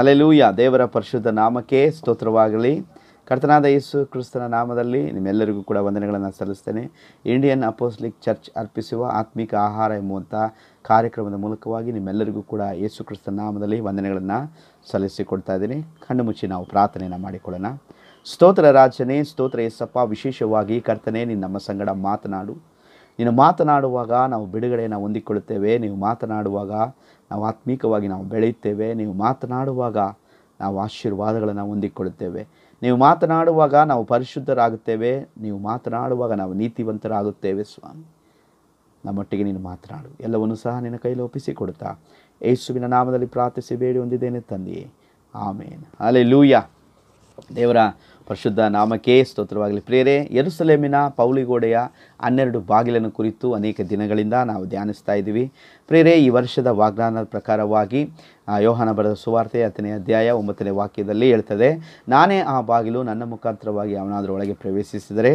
alleluia ದೇವರ ಪರಿಶುದ್ಧ ನಾಮಕ್ಕೆ ಸ್ತೋತ್ರವಾಗಲಿ ಕರ್ತನಾದ ಯೇಸು ಕ್ರಿಸ್ತನ ನಾಮದಲ್ಲಿ ನಿಮ್ಮೆಲ್ಲರಿಗೂ ಕೂಡ ವಂದನೆಗಳನ್ನು ಸಲ್ಲಿಸ್ತೇನೆ ಇಂಡಿಯನ್ ಅಪೋಸ್ಲಿಕ್ ಚರ್ಚ್ ಅರ್ಪಿಸುವ ಆತ್ಮಿಕ ಆಹಾರ ಎಂಬುವಂಥ ಕಾರ್ಯಕ್ರಮದ ಮೂಲಕವಾಗಿ ನಿಮ್ಮೆಲ್ಲರಿಗೂ ಕೂಡ ಯೇಸು ಕ್ರಿಸ್ತನ ನಾಮದಲ್ಲಿ ವಂದನೆಗಳನ್ನು ಸಲ್ಲಿಸಿಕೊಡ್ತಾ ಇದ್ದೀನಿ ಕಣ್ಣು ಮುಚ್ಚಿ ನಾವು ಪ್ರಾರ್ಥನೆಯನ್ನು ಮಾಡಿಕೊಳ್ಳೋಣ ಸ್ತೋತ್ರ ರಾಜನೇ ಸ್ತೋತ್ರ ಯೇಸಪ್ಪ ವಿಶೇಷವಾಗಿ ಕರ್ತನೆ ನೀನು ನಮ್ಮ ಸಂಗಡ ಮಾತನಾಡು ನೀನು ಮಾತನಾಡುವಾಗ ನಾವು ಬಿಡುಗಡೆಯನ್ನು ಹೊಂದಿಕೊಳ್ಳುತ್ತೇವೆ ನೀವು ಮಾತನಾಡುವಾಗ ನಾವು ಆತ್ಮೀಕವಾಗಿ ನಾವು ಬೆಳೆಯುತ್ತೇವೆ ನೀವು ಮಾತನಾಡುವಾಗ ನಾವು ಆಶೀರ್ವಾದಗಳನ್ನು ಹೊಂದಿಕೊಳ್ಳುತ್ತೇವೆ ನೀವು ಮಾತನಾಡುವಾಗ ನಾವು ಪರಿಶುದ್ಧರಾಗುತ್ತೇವೆ ನೀವು ಮಾತನಾಡುವಾಗ ನಾವು ನೀತಿವಂತರಾಗುತ್ತೇವೆ ಸ್ವಾಮಿ ನಮ್ಮೊಟ್ಟಿಗೆ ನೀನು ಮಾತನಾಡು ಎಲ್ಲವನ್ನೂ ಸಹ ನಿನ್ನ ಕೈಲಿ ಕೊಡುತ್ತಾ ಯೇಸುವಿನ ನಾಮದಲ್ಲಿ ಪ್ರಾರ್ಥಿಸಿ ಬೇಡಿ ಹೊಂದಿದ್ದೇನೆ ತಂದೆಯೇ ಆಮೇನ್ ಅಲೆ ಲೂಯ ದೇವರ ಪರಿಶುದ್ಧ ನಾಮಕೇ ಸ್ತೋತ್ರವಾಗಲಿ ಪ್ರೇರೆ ಎರುಸಲೇಮಿನ ಪೌಳಿಗೋಡೆಯ ಹನ್ನೆರಡು ಬಾಗಿಲನ್ನು ಕುರಿತು ಅನೇಕ ದಿನಗಳಿಂದ ನಾವು ಧ್ಯಾನಿಸ್ತಾ ಇದ್ದೀವಿ ಪ್ರೇರೆ ಈ ವರ್ಷದ ವಾಗ್ದಾನದ ಪ್ರಕಾರವಾಗಿ ಯೋಹಾನ ಬರೆದ ಸುವಾರ್ತೆ ಹತ್ತನೇ ಅಧ್ಯಾಯ ಒಂಬತ್ತನೇ ವಾಕ್ಯದಲ್ಲಿ ಹೇಳ್ತದೆ ನಾನೇ ಆ ಬಾಗಿಲು ನನ್ನ ಮುಖಾಂತರವಾಗಿ ಅವನಾದರೂ ಒಳಗೆ ಪ್ರವೇಶಿಸಿದರೆ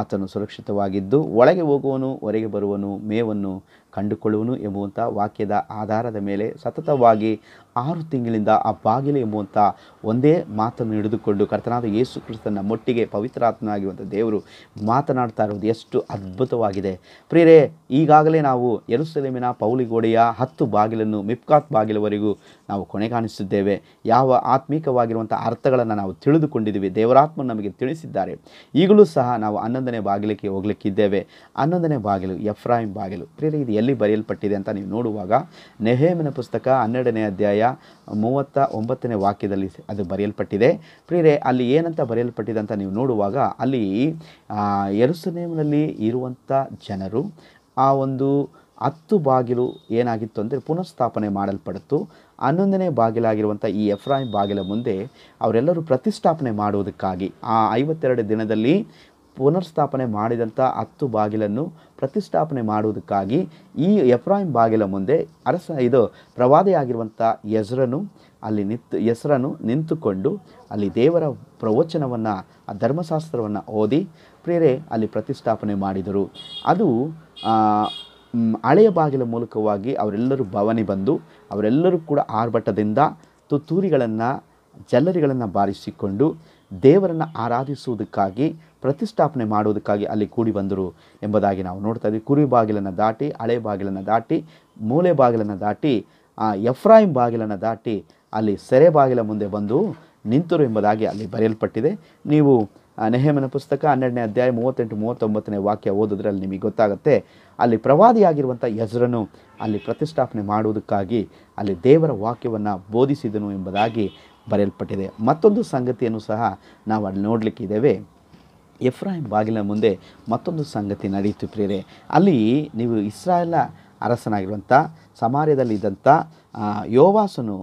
ಆತನು ಸುರಕ್ಷಿತವಾಗಿದ್ದು ಒಳಗೆ ಹೋಗುವನು ಹೊರಗೆ ಬರುವನು ಮೇವನ್ನು ಕಂಡುಕೊಳ್ಳುವನು ಎಂಬುವಂಥ ವಾಕ್ಯದ ಆಧಾರದ ಮೇಲೆ ಸತತವಾಗಿ ಆರು ತಿಂಗಳಿಂದ ಆ ಬಾಗಿಲು ಎಂಬುವಂಥ ಒಂದೇ ಮಾತನ್ನು ಹಿಡಿದುಕೊಂಡು ಕರ್ತನಾದ ಯೇಸು ಕ್ರಿಸ್ತನ ಮೊಟ್ಟಿಗೆ ಪವಿತ್ರಾತ್ಮನಾಗಿರುವಂಥ ದೇವರು ಮಾತನಾಡ್ತಾ ಇರುವುದು ಎಷ್ಟು ಅದ್ಭುತವಾಗಿದೆ ಪ್ರಿಯರೇ ಈಗಾಗಲೇ ನಾವು ಎರೂಸಲೇಮಿನ ಪೌಲಿಗೋಡೆಯ ಹತ್ತು ಬಾಗಿಲನ್ನು ಮಿಪ್ಕಾತ್ ಬಾಗಿಲವರೆಗೂ ನಾವು ಕೊನೆಗಾಣಿಸಿದ್ದೇವೆ ಯಾವ ಆತ್ಮೀಕವಾಗಿರುವಂಥ ಅರ್ಥಗಳನ್ನು ನಾವು ತಿಳಿದುಕೊಂಡಿದ್ದೀವಿ ದೇವರಾತ್ಮ ನಮಗೆ ತಿಳಿಸಿದ್ದಾರೆ ಈಗಲೂ ಸಹ ನಾವು ಹನ್ನೊಂದನೇ ಬಾಗಿಲಿಗೆ ಹೋಗ್ಲಿಕ್ಕಿದ್ದೇವೆ ಹನ್ನೊಂದನೇ ಬಾಗಿಲು ಎಫ್ರಾಹಿಂ ಬಾಗಿಲು ಪ್ರಿಯರೇ ಇದು ಎಲ್ಲಿ ಬರೆಯಲ್ಪಟ್ಟಿದೆ ಅಂತ ನೀವು ನೋಡುವಾಗ ನೆಹೇಮಿನ ಪುಸ್ತಕ ಹನ್ನೆರಡನೇ ಅಧ್ಯಾಯ ಮೂವತ್ತ ಒಂಬತ್ತನೇ ವಾಕ್ಯದಲ್ಲಿ ಅದು ಬರೆಯಲ್ಪಟ್ಟಿದೆ ಪ್ರಿಯರೇ ಅಲ್ಲಿ ಏನಂತ ಬರೆಯಲ್ಪಟ್ಟಿದೆ ಅಂತ ನೀವು ನೋಡುವಾಗ ಅಲ್ಲಿ ಎರಸನೇಮ್ನಲ್ಲಿ ಇರುವಂಥ ಜನರು ಆ ಒಂದು ಹತ್ತು ಬಾಗಿಲು ಏನಾಗಿತ್ತು ಅಂದರೆ ಪುನಃಸ್ಥಾಪನೆ ಮಾಡಲ್ಪಡುತ್ತು ಹನ್ನೊಂದನೇ ಬಾಗಿಲಾಗಿರುವಂಥ ಈ ಎಫ್ರಾಯಿಂ ಬಾಗಿಲ ಮುಂದೆ ಅವರೆಲ್ಲರೂ ಪ್ರತಿಷ್ಠಾಪನೆ ಮಾಡುವುದಕ್ಕಾಗಿ ಆ ಐವತ್ತೆರಡು ದಿನದಲ್ಲಿ ಪುನರ್ಸ್ಥಾಪನೆ ಮಾಡಿದಂಥ ಹತ್ತು ಬಾಗಿಲನ್ನು ಪ್ರತಿಷ್ಠಾಪನೆ ಮಾಡುವುದಕ್ಕಾಗಿ ಈ ಎಫ್ರಾಯಿಂ ಬಾಗಿಲ ಮುಂದೆ ಅರಸ ಇದು ಪ್ರವಾದಿಯಾಗಿರುವಂಥ ಹೆಸರನ್ನು ಅಲ್ಲಿ ನಿಂತು ಹೆಸರನ್ನು ನಿಂತುಕೊಂಡು ಅಲ್ಲಿ ದೇವರ ಪ್ರವಚನವನ್ನು ಆ ಧರ್ಮಶಾಸ್ತ್ರವನ್ನು ಓದಿ ಪ್ರೇರೆ ಅಲ್ಲಿ ಪ್ರತಿಷ್ಠಾಪನೆ ಮಾಡಿದರು ಅದು ಹಳೆಯ ಬಾಗಿಲ ಮೂಲಕವಾಗಿ ಅವರೆಲ್ಲರೂ ಭವನಿ ಬಂದು ಅವರೆಲ್ಲರೂ ಕೂಡ ಆರ್ಭಟದಿಂದ ತುತ್ತೂರಿಗಳನ್ನು ಜಲ್ಲರಿಗಳನ್ನು ಬಾರಿಸಿಕೊಂಡು ದೇವರನ್ನು ಆರಾಧಿಸುವುದಕ್ಕಾಗಿ ಪ್ರತಿಷ್ಠಾಪನೆ ಮಾಡುವುದಕ್ಕಾಗಿ ಅಲ್ಲಿ ಕೂಡಿ ಬಂದರು ಎಂಬುದಾಗಿ ನಾವು ನೋಡ್ತಾ ಇದ್ದೀವಿ ಕುರಿ ಬಾಗಿಲನ್ನು ದಾಟಿ ಹಳೆ ಬಾಗಿಲನ್ನು ದಾಟಿ ಮೂಲೆ ಬಾಗಿಲನ್ನು ದಾಟಿ ಆ ಎಫ್ರಾಯಿಂ ಬಾಗಿಲನ್ನು ದಾಟಿ ಅಲ್ಲಿ ಸೆರೆ ಬಾಗಿಲ ಮುಂದೆ ಬಂದು ನಿಂತರು ಎಂಬುದಾಗಿ ಅಲ್ಲಿ ಬರೆಯಲ್ಪಟ್ಟಿದೆ ನೀವು ನೆಹಮನ ಪುಸ್ತಕ ಹನ್ನೆರಡನೇ ಅಧ್ಯಾಯ ಮೂವತ್ತೆಂಟು ಮೂವತ್ತೊಂಬತ್ತನೇ ವಾಕ್ಯ ಓದಿದ್ರೆ ಅಲ್ಲಿ ನಿಮಗೆ ಗೊತ್ತಾಗುತ್ತೆ ಅಲ್ಲಿ ಪ್ರವಾದಿಯಾಗಿರುವಂಥ ಹೆಸರನ್ನು ಅಲ್ಲಿ ಪ್ರತಿಷ್ಠಾಪನೆ ಮಾಡುವುದಕ್ಕಾಗಿ ಅಲ್ಲಿ ದೇವರ ವಾಕ್ಯವನ್ನು ಬೋಧಿಸಿದನು ಎಂಬುದಾಗಿ ಬರೆಯಲ್ಪಟ್ಟಿದೆ ಮತ್ತೊಂದು ಸಂಗತಿಯನ್ನು ಸಹ ನಾವು ಅಲ್ಲಿ ನೋಡಲಿಕ್ಕಿದ್ದೇವೆ ಎಫ್ರಾಹಿಂ ಬಾಗಿಲ ಮುಂದೆ ಮತ್ತೊಂದು ಸಂಗತಿ ನಡೆಯಿತು ಪ್ರೇರೆ ಅಲ್ಲಿ ನೀವು ಇಸ್ರಾಯೇಲ ಅರಸನಾಗಿರುವಂಥ ಸಮಾರ್ಯದಲ್ಲಿದ್ದಂಥ ಯೋವಾಸನು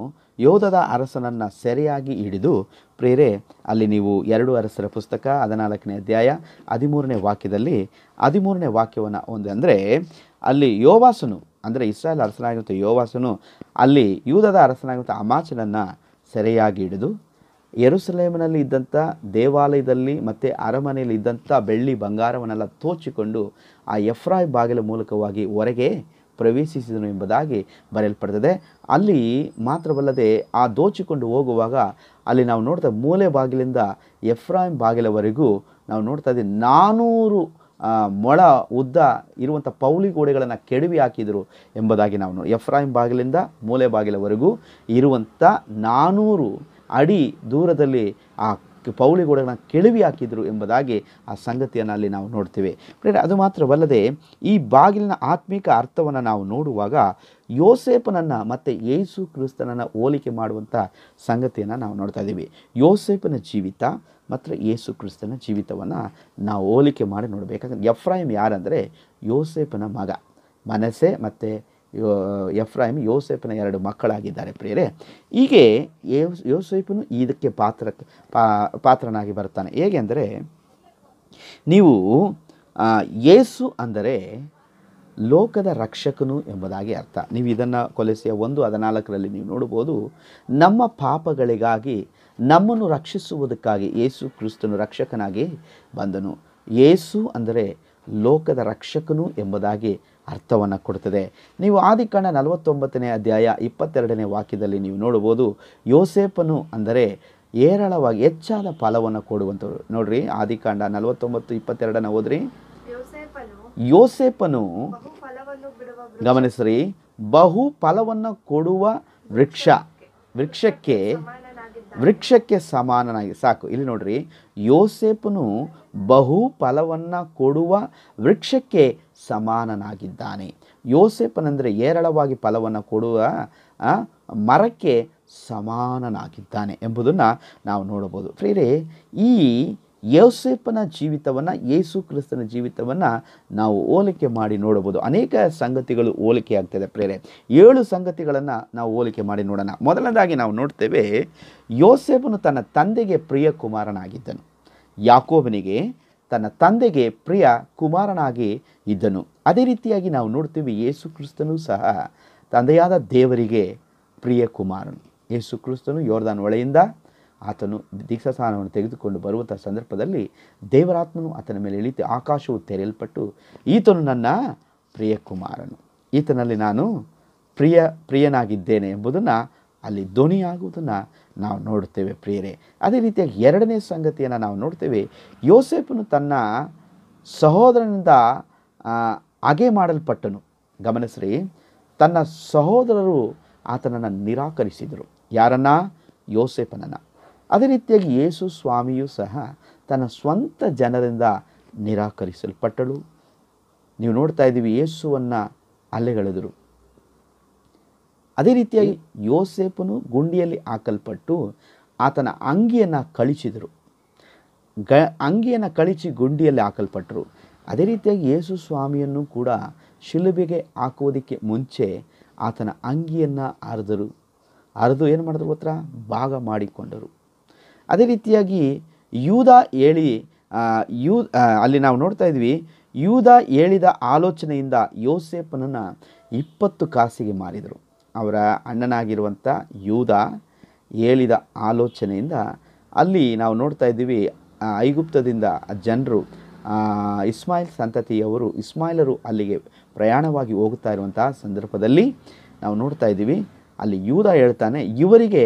ಯೋಧದ ಅರಸನನ್ನು ಸೆರೆಯಾಗಿ ಹಿಡಿದು ಪ್ರೇರೆ ಅಲ್ಲಿ ನೀವು ಎರಡು ಅರಸರ ಪುಸ್ತಕ ಹದಿನಾಲ್ಕನೇ ಅಧ್ಯಾಯ ಹದಿಮೂರನೇ ವಾಕ್ಯದಲ್ಲಿ ಹದಿಮೂರನೇ ವಾಕ್ಯವನ್ನು ಒಂದು ಅಂದರೆ ಅಲ್ಲಿ ಯೋವಾಸನು ಅಂದರೆ ಇಸ್ರಾಯೇಲ್ ಅರಸನಾಗಿರುವಂಥ ಯೋವಾಸನು ಅಲ್ಲಿ ಯೂಧದ ಅರಸನಾಗಿರುವಂಥ ಅಮಾಚನನ್ನು ಸೆರೆಯಾಗಿ ಹಿಡಿದು ಎರುಸಲೇಮ್ನಲ್ಲಿ ಇದ್ದಂಥ ದೇವಾಲಯದಲ್ಲಿ ಮತ್ತು ಅರಮನೆಯಲ್ಲಿ ಇದ್ದಂಥ ಬೆಳ್ಳಿ ಬಂಗಾರವನ್ನೆಲ್ಲ ತೋಚಿಕೊಂಡು ಆ ಎಫ್ರಾಯ್ ಬಾಗಿಲ ಮೂಲಕವಾಗಿ ಹೊರಗೆ ಪ್ರವೇಶಿಸಿದನು ಎಂಬುದಾಗಿ ಬರೆಯಲ್ಪಡ್ತದೆ ಅಲ್ಲಿ ಮಾತ್ರವಲ್ಲದೆ ಆ ದೋಚಿಕೊಂಡು ಹೋಗುವಾಗ ಅಲ್ಲಿ ನಾವು ನೋಡ್ತಾ ಮೂಲೆ ಬಾಗಿಲಿಂದ ಎಫ್ರಾಯಿಂ ಬಾಗಿಲವರೆಗೂ ನಾವು ನೋಡ್ತಾ ಇದ್ದೀವಿ ನಾನೂರು ಮೊಳ ಉದ್ದ ಇರುವಂಥ ಪೌಲಿ ಗೋಡೆಗಳನ್ನು ಕೆಡವಿ ಹಾಕಿದರು ಎಂಬುದಾಗಿ ನಾವು ಎಫ್ರಾಯಿಂ ಬಾಗಿಲಿಂದ ಮೂಲೆ ಬಾಗಿಲವರೆಗೂ ಇರುವಂಥ ನಾನೂರು ಅಡಿ ದೂರದಲ್ಲಿ ಆ ಪೌಳಿಗೋಡೆಗಳನ್ನ ಕೆಳವಿ ಹಾಕಿದರು ಎಂಬುದಾಗಿ ಆ ಸಂಗತಿಯನ್ನು ಅಲ್ಲಿ ನಾವು ನೋಡ್ತೇವೆ ಅದು ಮಾತ್ರವಲ್ಲದೆ ಈ ಬಾಗಿಲಿನ ಆತ್ಮಿಕ ಅರ್ಥವನ್ನು ನಾವು ನೋಡುವಾಗ ಯೋಸೇಪನನ್ನು ಮತ್ತು ಯೇಸು ಕ್ರಿಸ್ತನನ್ನು ಹೋಲಿಕೆ ಮಾಡುವಂಥ ಸಂಗತಿಯನ್ನು ನಾವು ನೋಡ್ತಾ ಇದ್ದೀವಿ ಯೋಸೇಪನ ಜೀವಿತ ಮತ್ತು ಯೇಸು ಕ್ರಿಸ್ತನ ಜೀವಿತವನ್ನು ನಾವು ಹೋಲಿಕೆ ಮಾಡಿ ನೋಡಬೇಕಾದ್ರೆ ಎಫ್ರಾಯಿಮ್ ಯಾರಂದರೆ ಯೋಸೇಪನ ಮಗ ಮನಸೆ ಮತ್ತು ಯೋ ಎಫ್ರಾಹಿಮ್ ಯೋಸೆಫ್ನ ಎರಡು ಮಕ್ಕಳಾಗಿದ್ದಾರೆ ಪ್ರಿಯರೇ ಹೀಗೆ ಯೋಸೆಫನು ಇದಕ್ಕೆ ಪಾತ್ರ ಪಾತ್ರನಾಗಿ ಬರ್ತಾನೆ ಹೇಗೆಂದರೆ ನೀವು ಯೇಸು ಅಂದರೆ ಲೋಕದ ರಕ್ಷಕನು ಎಂಬುದಾಗಿ ಅರ್ಥ ನೀವು ಇದನ್ನು ಕೊಲೆಸಿಯ ಒಂದು ಹದಿನಾಲ್ಕರಲ್ಲಿ ನೀವು ನೋಡ್ಬೋದು ನಮ್ಮ ಪಾಪಗಳಿಗಾಗಿ ನಮ್ಮನ್ನು ರಕ್ಷಿಸುವುದಕ್ಕಾಗಿ ಯೇಸು ಕ್ರಿಸ್ತನು ರಕ್ಷಕನಾಗಿ ಬಂದನು ಯೇಸು ಅಂದರೆ ಲೋಕದ ರಕ್ಷಕನು ಎಂಬುದಾಗಿ ಅರ್ಥವನ್ನು ಕೊಡ್ತದೆ ನೀವು ಆದಿಕಾಂಡ ನಲವತ್ತೊಂಬತ್ತನೇ ಅಧ್ಯಾಯ ಇಪ್ಪತ್ತೆರಡನೇ ವಾಕ್ಯದಲ್ಲಿ ನೀವು ನೋಡಬಹುದು ಯೋಸೇಪನು ಅಂದರೆ ಏರಳವಾಗಿ ಹೆಚ್ಚಾದ ಫಲವನ್ನು ಕೊಡುವಂಥವ್ರು ನೋಡ್ರಿ ಆದಿಕಾಂಡ ನಲವತ್ತೊಂಬತ್ತು ಇಪ್ಪತ್ತೆರಡನ ಓದ್ರಿ ಯೋಸೇಪನು ಗಮನಿಸ್ರಿ ಬಹು ಫಲವನ್ನು ಕೊಡುವ ವೃಕ್ಷ ವೃಕ್ಷಕ್ಕೆ ವೃಕ್ಷಕ್ಕೆ ಸಮಾನನಾಗಿ ಸಾಕು ಇಲ್ಲಿ ನೋಡ್ರಿ ಯೋಸೇಪನು ಬಹು ಫಲವನ್ನು ಕೊಡುವ ವೃಕ್ಷಕ್ಕೆ ಸಮಾನನಾಗಿದ್ದಾನೆ ಯೋಸೇಪನಂದರೆ ಏರಳವಾಗಿ ಫಲವನ್ನು ಕೊಡುವ ಮರಕ್ಕೆ ಸಮಾನನಾಗಿದ್ದಾನೆ ಎಂಬುದನ್ನು ನಾವು ನೋಡಬಹುದು ಫ್ರೀರೇ ಈ ಯೋಸೇಫನ ಜೀವಿತವನ್ನು ಯೇಸು ಕ್ರಿಸ್ತನ ಜೀವಿತವನ್ನು ನಾವು ಹೋಲಿಕೆ ಮಾಡಿ ನೋಡಬಹುದು ಅನೇಕ ಸಂಗತಿಗಳು ಹೋಲಿಕೆ ಆಗ್ತದೆ ಪ್ರೇರೆ ಏಳು ಸಂಗತಿಗಳನ್ನು ನಾವು ಹೋಲಿಕೆ ಮಾಡಿ ನೋಡೋಣ ಮೊದಲನೇದಾಗಿ ನಾವು ನೋಡ್ತೇವೆ ಯೋಸೇಪನು ತನ್ನ ತಂದೆಗೆ ಪ್ರಿಯ ಕುಮಾರನಾಗಿದ್ದನು ಯಾಕೋಬನಿಗೆ ತನ್ನ ತಂದೆಗೆ ಪ್ರಿಯ ಕುಮಾರನಾಗಿ ಇದ್ದನು ಅದೇ ರೀತಿಯಾಗಿ ನಾವು ನೋಡ್ತೀವಿ ಯೇಸು ಕ್ರಿಸ್ತನೂ ಸಹ ತಂದೆಯಾದ ದೇವರಿಗೆ ಪ್ರಿಯ ಕುಮಾರನು ಯೇಸು ಕ್ರಿಸ್ತನು ಯೋರ್ದಾನ್ ಒಳೆಯಿಂದ ಆತನು ಸ್ಥಾನವನ್ನು ತೆಗೆದುಕೊಂಡು ಬರುವಂಥ ಸಂದರ್ಭದಲ್ಲಿ ದೇವರಾತ್ಮನು ಆತನ ಮೇಲೆ ಇಳಿತು ಆಕಾಶವು ತೆರೆಯಲ್ಪಟ್ಟು ಈತನು ನನ್ನ ಪ್ರಿಯ ಕುಮಾರನು ಈತನಲ್ಲಿ ನಾನು ಪ್ರಿಯ ಪ್ರಿಯನಾಗಿದ್ದೇನೆ ಎಂಬುದನ್ನು ಅಲ್ಲಿ ಧ್ವನಿಯಾಗುವುದನ್ನು ನಾವು ನೋಡುತ್ತೇವೆ ಪ್ರಿಯರೇ ಅದೇ ರೀತಿಯಾಗಿ ಎರಡನೇ ಸಂಗತಿಯನ್ನು ನಾವು ನೋಡ್ತೇವೆ ಯೋಸೆಫನು ತನ್ನ ಸಹೋದರನಿಂದ ಹಾಗೆ ಮಾಡಲ್ಪಟ್ಟನು ಗಮನಿಸ್ರಿ ತನ್ನ ಸಹೋದರರು ಆತನನ್ನು ನಿರಾಕರಿಸಿದರು ಯಾರನ್ನ ಯೋಸೇಪನನ್ನು ಅದೇ ರೀತಿಯಾಗಿ ಯೇಸು ಸ್ವಾಮಿಯೂ ಸಹ ತನ್ನ ಸ್ವಂತ ಜನರಿಂದ ನಿರಾಕರಿಸಲ್ಪಟ್ಟಳು ನೀವು ನೋಡ್ತಾ ಇದ್ದೀವಿ ಯೇಸುವನ್ನು ಅಲ್ಲೆಗಳೆದರು ಅದೇ ರೀತಿಯಾಗಿ ಯೋಸೇಪನು ಗುಂಡಿಯಲ್ಲಿ ಹಾಕಲ್ಪಟ್ಟು ಆತನ ಅಂಗಿಯನ್ನು ಕಳಿಸಿದರು ಗ ಅಂಗಿಯನ್ನು ಕಳಿಸಿ ಗುಂಡಿಯಲ್ಲಿ ಹಾಕಲ್ಪಟ್ಟರು ಅದೇ ರೀತಿಯಾಗಿ ಯೇಸು ಸ್ವಾಮಿಯನ್ನು ಕೂಡ ಶಿಲುಬೆಗೆ ಹಾಕೋದಕ್ಕೆ ಮುಂಚೆ ಆತನ ಅಂಗಿಯನ್ನು ಅರೆದರು ಹರಿದು ಏನು ಮಾಡಿದ್ರು ಹತ್ರ ಭಾಗ ಮಾಡಿಕೊಂಡರು ಅದೇ ರೀತಿಯಾಗಿ ಯೂದ ಹೇಳಿ ಯೂ ಅಲ್ಲಿ ನಾವು ನೋಡ್ತಾ ಇದ್ವಿ ಯೂದ ಹೇಳಿದ ಆಲೋಚನೆಯಿಂದ ಯೋಸೇಪನನ್ನು ಇಪ್ಪತ್ತು ಕಾಸಿಗೆ ಮಾರಿದರು ಅವರ ಅಣ್ಣನಾಗಿರುವಂಥ ಯೂದ ಹೇಳಿದ ಆಲೋಚನೆಯಿಂದ ಅಲ್ಲಿ ನಾವು ನೋಡ್ತಾ ಇದ್ದೀವಿ ಐಗುಪ್ತದಿಂದ ಜನರು ಇಸ್ಮಾಯಿಲ್ ಸಂತತಿಯವರು ಇಸ್ಮಾಯಿಲರು ಅಲ್ಲಿಗೆ ಪ್ರಯಾಣವಾಗಿ ಹೋಗುತ್ತಾ ಇರುವಂತಹ ಸಂದರ್ಭದಲ್ಲಿ ನಾವು ನೋಡ್ತಾ ಇದ್ದೀವಿ ಅಲ್ಲಿ ಯೂದ ಹೇಳ್ತಾನೆ ಇವರಿಗೆ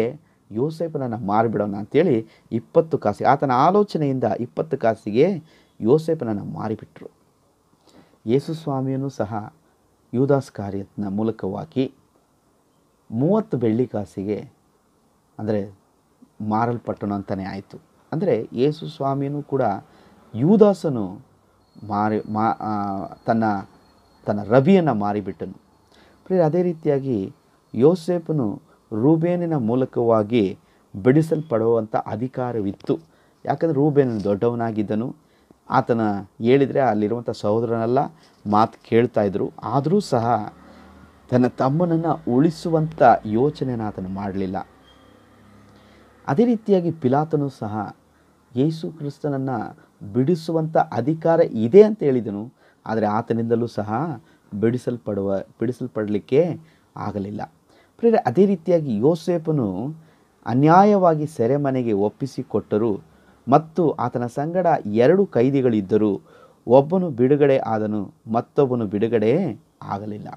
ಯೋಸೇಪನನ್ನು ಮಾರಿಬಿಡೋಣ ಅಂತೇಳಿ ಇಪ್ಪತ್ತು ಕಾಸಿ ಆತನ ಆಲೋಚನೆಯಿಂದ ಇಪ್ಪತ್ತು ಕಾಸಿಗೆ ಯೋಸೇಪನನ್ನು ಮಾರಿಬಿಟ್ರು ಯೇಸು ಸ್ವಾಮಿಯೂ ಸಹ ಯೂದಾಸ್ ಕಾರ್ಯತ್ನ ಮೂಲಕವಾಗಿ ಮೂವತ್ತು ಬೆಳ್ಳಿ ಕಾಸಿಗೆ ಅಂದರೆ ಮಾರಲ್ಪಟ್ಟನು ಅಂತಲೇ ಆಯಿತು ಅಂದರೆ ಯೇಸು ಸ್ವಾಮಿಯೂ ಕೂಡ ಯೂದಾಸನು ಮಾರಿ ಮಾ ತನ್ನ ತನ್ನ ರವಿಯನ್ನು ಮಾರಿಬಿಟ್ಟನು ಅದೇ ರೀತಿಯಾಗಿ ಯೋಸೇಪನು ರೂಬೇನಿನ ಮೂಲಕವಾಗಿ ಬಿಡಿಸಲ್ಪಡುವಂಥ ಅಧಿಕಾರವಿತ್ತು ಯಾಕಂದರೆ ರೂಬೇನ ದೊಡ್ಡವನಾಗಿದ್ದನು ಆತನ ಹೇಳಿದರೆ ಅಲ್ಲಿರುವಂಥ ಸಹೋದರನೆಲ್ಲ ಮಾತು ಕೇಳ್ತಾ ಇದ್ದರು ಆದರೂ ಸಹ ತನ್ನ ತಮ್ಮನನ್ನು ಉಳಿಸುವಂಥ ಯೋಚನೆಯನ್ನು ಆತನು ಮಾಡಲಿಲ್ಲ ಅದೇ ರೀತಿಯಾಗಿ ಪಿಲಾತನು ಸಹ ಯೇಸು ಕ್ರಿಸ್ತನನ್ನು ಬಿಡಿಸುವಂಥ ಅಧಿಕಾರ ಇದೆ ಅಂತ ಹೇಳಿದನು ಆದರೆ ಆತನಿಂದಲೂ ಸಹ ಬಿಡಿಸಲ್ಪಡುವ ಬಿಡಿಸಲ್ಪಡಲಿಕ್ಕೆ ಆಗಲಿಲ್ಲ ಅದೇ ರೀತಿಯಾಗಿ ಯೋಸೇಪನು ಅನ್ಯಾಯವಾಗಿ ಸೆರೆಮನೆಗೆ ಒಪ್ಪಿಸಿಕೊಟ್ಟರು ಮತ್ತು ಆತನ ಸಂಗಡ ಎರಡು ಕೈದಿಗಳಿದ್ದರು ಒಬ್ಬನು ಬಿಡುಗಡೆ ಆದನು ಮತ್ತೊಬ್ಬನು ಬಿಡುಗಡೆ ಆಗಲಿಲ್ಲ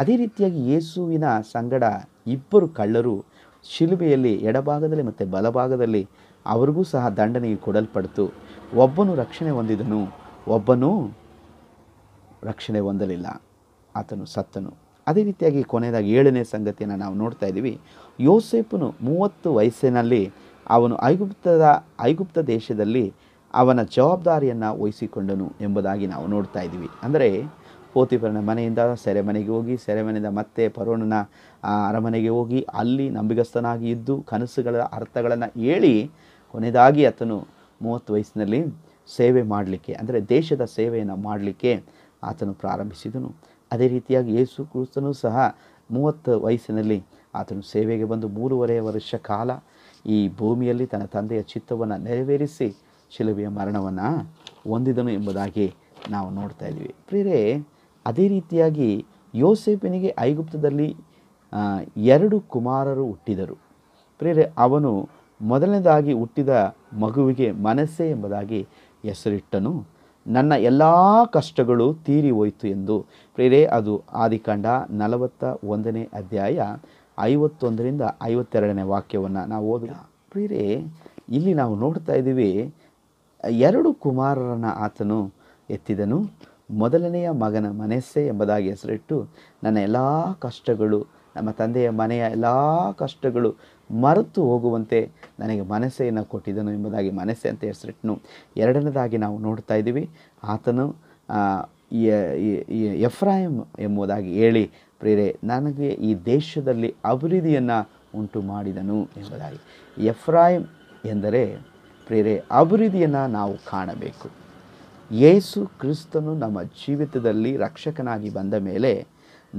ಅದೇ ರೀತಿಯಾಗಿ ಯೇಸುವಿನ ಸಂಗಡ ಇಬ್ಬರು ಕಳ್ಳರು ಶಿಲುಬೆಯಲ್ಲಿ ಎಡಭಾಗದಲ್ಲಿ ಮತ್ತು ಬಲಭಾಗದಲ್ಲಿ ಅವರಿಗೂ ಸಹ ದಂಡನೆಗೆ ಕೊಡಲ್ಪಡ್ತು ಒಬ್ಬನು ರಕ್ಷಣೆ ಹೊಂದಿದನು ಒಬ್ಬನು ರಕ್ಷಣೆ ಹೊಂದಲಿಲ್ಲ ಆತನು ಸತ್ತನು ಅದೇ ರೀತಿಯಾಗಿ ಕೊನೆಯದಾಗಿ ಏಳನೇ ಸಂಗತಿಯನ್ನು ನಾವು ನೋಡ್ತಾ ಇದ್ದೀವಿ ಯೋಸೇಪನು ಮೂವತ್ತು ವಯಸ್ಸಿನಲ್ಲಿ ಅವನು ಐಗುಪ್ತದ ಐಗುಪ್ತ ದೇಶದಲ್ಲಿ ಅವನ ಜವಾಬ್ದಾರಿಯನ್ನು ವಹಿಸಿಕೊಂಡನು ಎಂಬುದಾಗಿ ನಾವು ನೋಡ್ತಾ ಇದ್ದೀವಿ ಅಂದರೆ ಪೋತಿಪರನ ಮನೆಯಿಂದ ಸೆರೆಮನೆಗೆ ಹೋಗಿ ಸೆರೆಮನೆಯಿಂದ ಮತ್ತೆ ಪರೋಣನ ಅರಮನೆಗೆ ಹೋಗಿ ಅಲ್ಲಿ ನಂಬಿಗಸ್ತನಾಗಿ ಇದ್ದು ಕನಸುಗಳ ಅರ್ಥಗಳನ್ನು ಹೇಳಿ ಕೊನೆಯದಾಗಿ ಆತನು ಮೂವತ್ತು ವಯಸ್ಸಿನಲ್ಲಿ ಸೇವೆ ಮಾಡಲಿಕ್ಕೆ ಅಂದರೆ ದೇಶದ ಸೇವೆಯನ್ನು ಮಾಡಲಿಕ್ಕೆ ಆತನು ಪ್ರಾರಂಭಿಸಿದನು ಅದೇ ರೀತಿಯಾಗಿ ಯೇಸು ಕ್ರಿಸ್ತನು ಸಹ ಮೂವತ್ತು ವಯಸ್ಸಿನಲ್ಲಿ ಆತನು ಸೇವೆಗೆ ಬಂದು ಮೂರುವರೆ ವರ್ಷ ಕಾಲ ಈ ಭೂಮಿಯಲ್ಲಿ ತನ್ನ ತಂದೆಯ ಚಿತ್ತವನ್ನು ನೆರವೇರಿಸಿ ಶಿಲುಬೆಯ ಮರಣವನ್ನು ಹೊಂದಿದನು ಎಂಬುದಾಗಿ ನಾವು ನೋಡ್ತಾ ಇದ್ದೀವಿ ಪ್ರಿಯರೇ ಅದೇ ರೀತಿಯಾಗಿ ಯೋಸೇಪಿನಿಗೆ ಐಗುಪ್ತದಲ್ಲಿ ಎರಡು ಕುಮಾರರು ಹುಟ್ಟಿದರು ಪ್ರಿಯರೇ ಅವನು ಮೊದಲನೇದಾಗಿ ಹುಟ್ಟಿದ ಮಗುವಿಗೆ ಮನಸ್ಸೆ ಎಂಬುದಾಗಿ ಹೆಸರಿಟ್ಟನು ನನ್ನ ಎಲ್ಲ ಕಷ್ಟಗಳು ತೀರಿ ಹೋಯಿತು ಎಂದು ಪ್ರೇರೆ ಅದು ಆದಿಕಾಂಡ ನಲವತ್ತ ಒಂದನೇ ಅಧ್ಯಾಯ ಐವತ್ತೊಂದರಿಂದ ಐವತ್ತೆರಡನೇ ವಾಕ್ಯವನ್ನು ನಾವು ಓದ ಪ್ರೇರೆ ಇಲ್ಲಿ ನಾವು ನೋಡ್ತಾ ಇದ್ದೀವಿ ಎರಡು ಕುಮಾರರನ್ನು ಆತನು ಎತ್ತಿದನು ಮೊದಲನೆಯ ಮಗನ ಮನಸ್ಸೆ ಎಂಬುದಾಗಿ ಹೆಸರಿಟ್ಟು ನನ್ನ ಎಲ್ಲ ಕಷ್ಟಗಳು ನಮ್ಮ ತಂದೆಯ ಮನೆಯ ಎಲ್ಲ ಕಷ್ಟಗಳು ಮರೆತು ಹೋಗುವಂತೆ ನನಗೆ ಮನಸ್ಸೆಯನ್ನು ಕೊಟ್ಟಿದ್ದನು ಎಂಬುದಾಗಿ ಮನಸ್ಸೆ ಅಂತ ಹೆಸರಿಟ್ಟನು ಎರಡನೇದಾಗಿ ನಾವು ನೋಡ್ತಾ ಇದ್ದೀವಿ ಆತನು ಎಫ್ರಾಯಂ ಎಂಬುದಾಗಿ ಹೇಳಿ ಪ್ರೇರೆ ನನಗೆ ಈ ದೇಶದಲ್ಲಿ ಅಭಿವೃದ್ಧಿಯನ್ನು ಉಂಟು ಮಾಡಿದನು ಎಂಬುದಾಗಿ ಎಫ್ರಾಯಂ ಎಂದರೆ ಪ್ರೇರೆ ಅಭಿವೃದ್ಧಿಯನ್ನು ನಾವು ಕಾಣಬೇಕು ಯೇಸು ಕ್ರಿಸ್ತನು ನಮ್ಮ ಜೀವಿತದಲ್ಲಿ ರಕ್ಷಕನಾಗಿ ಬಂದ ಮೇಲೆ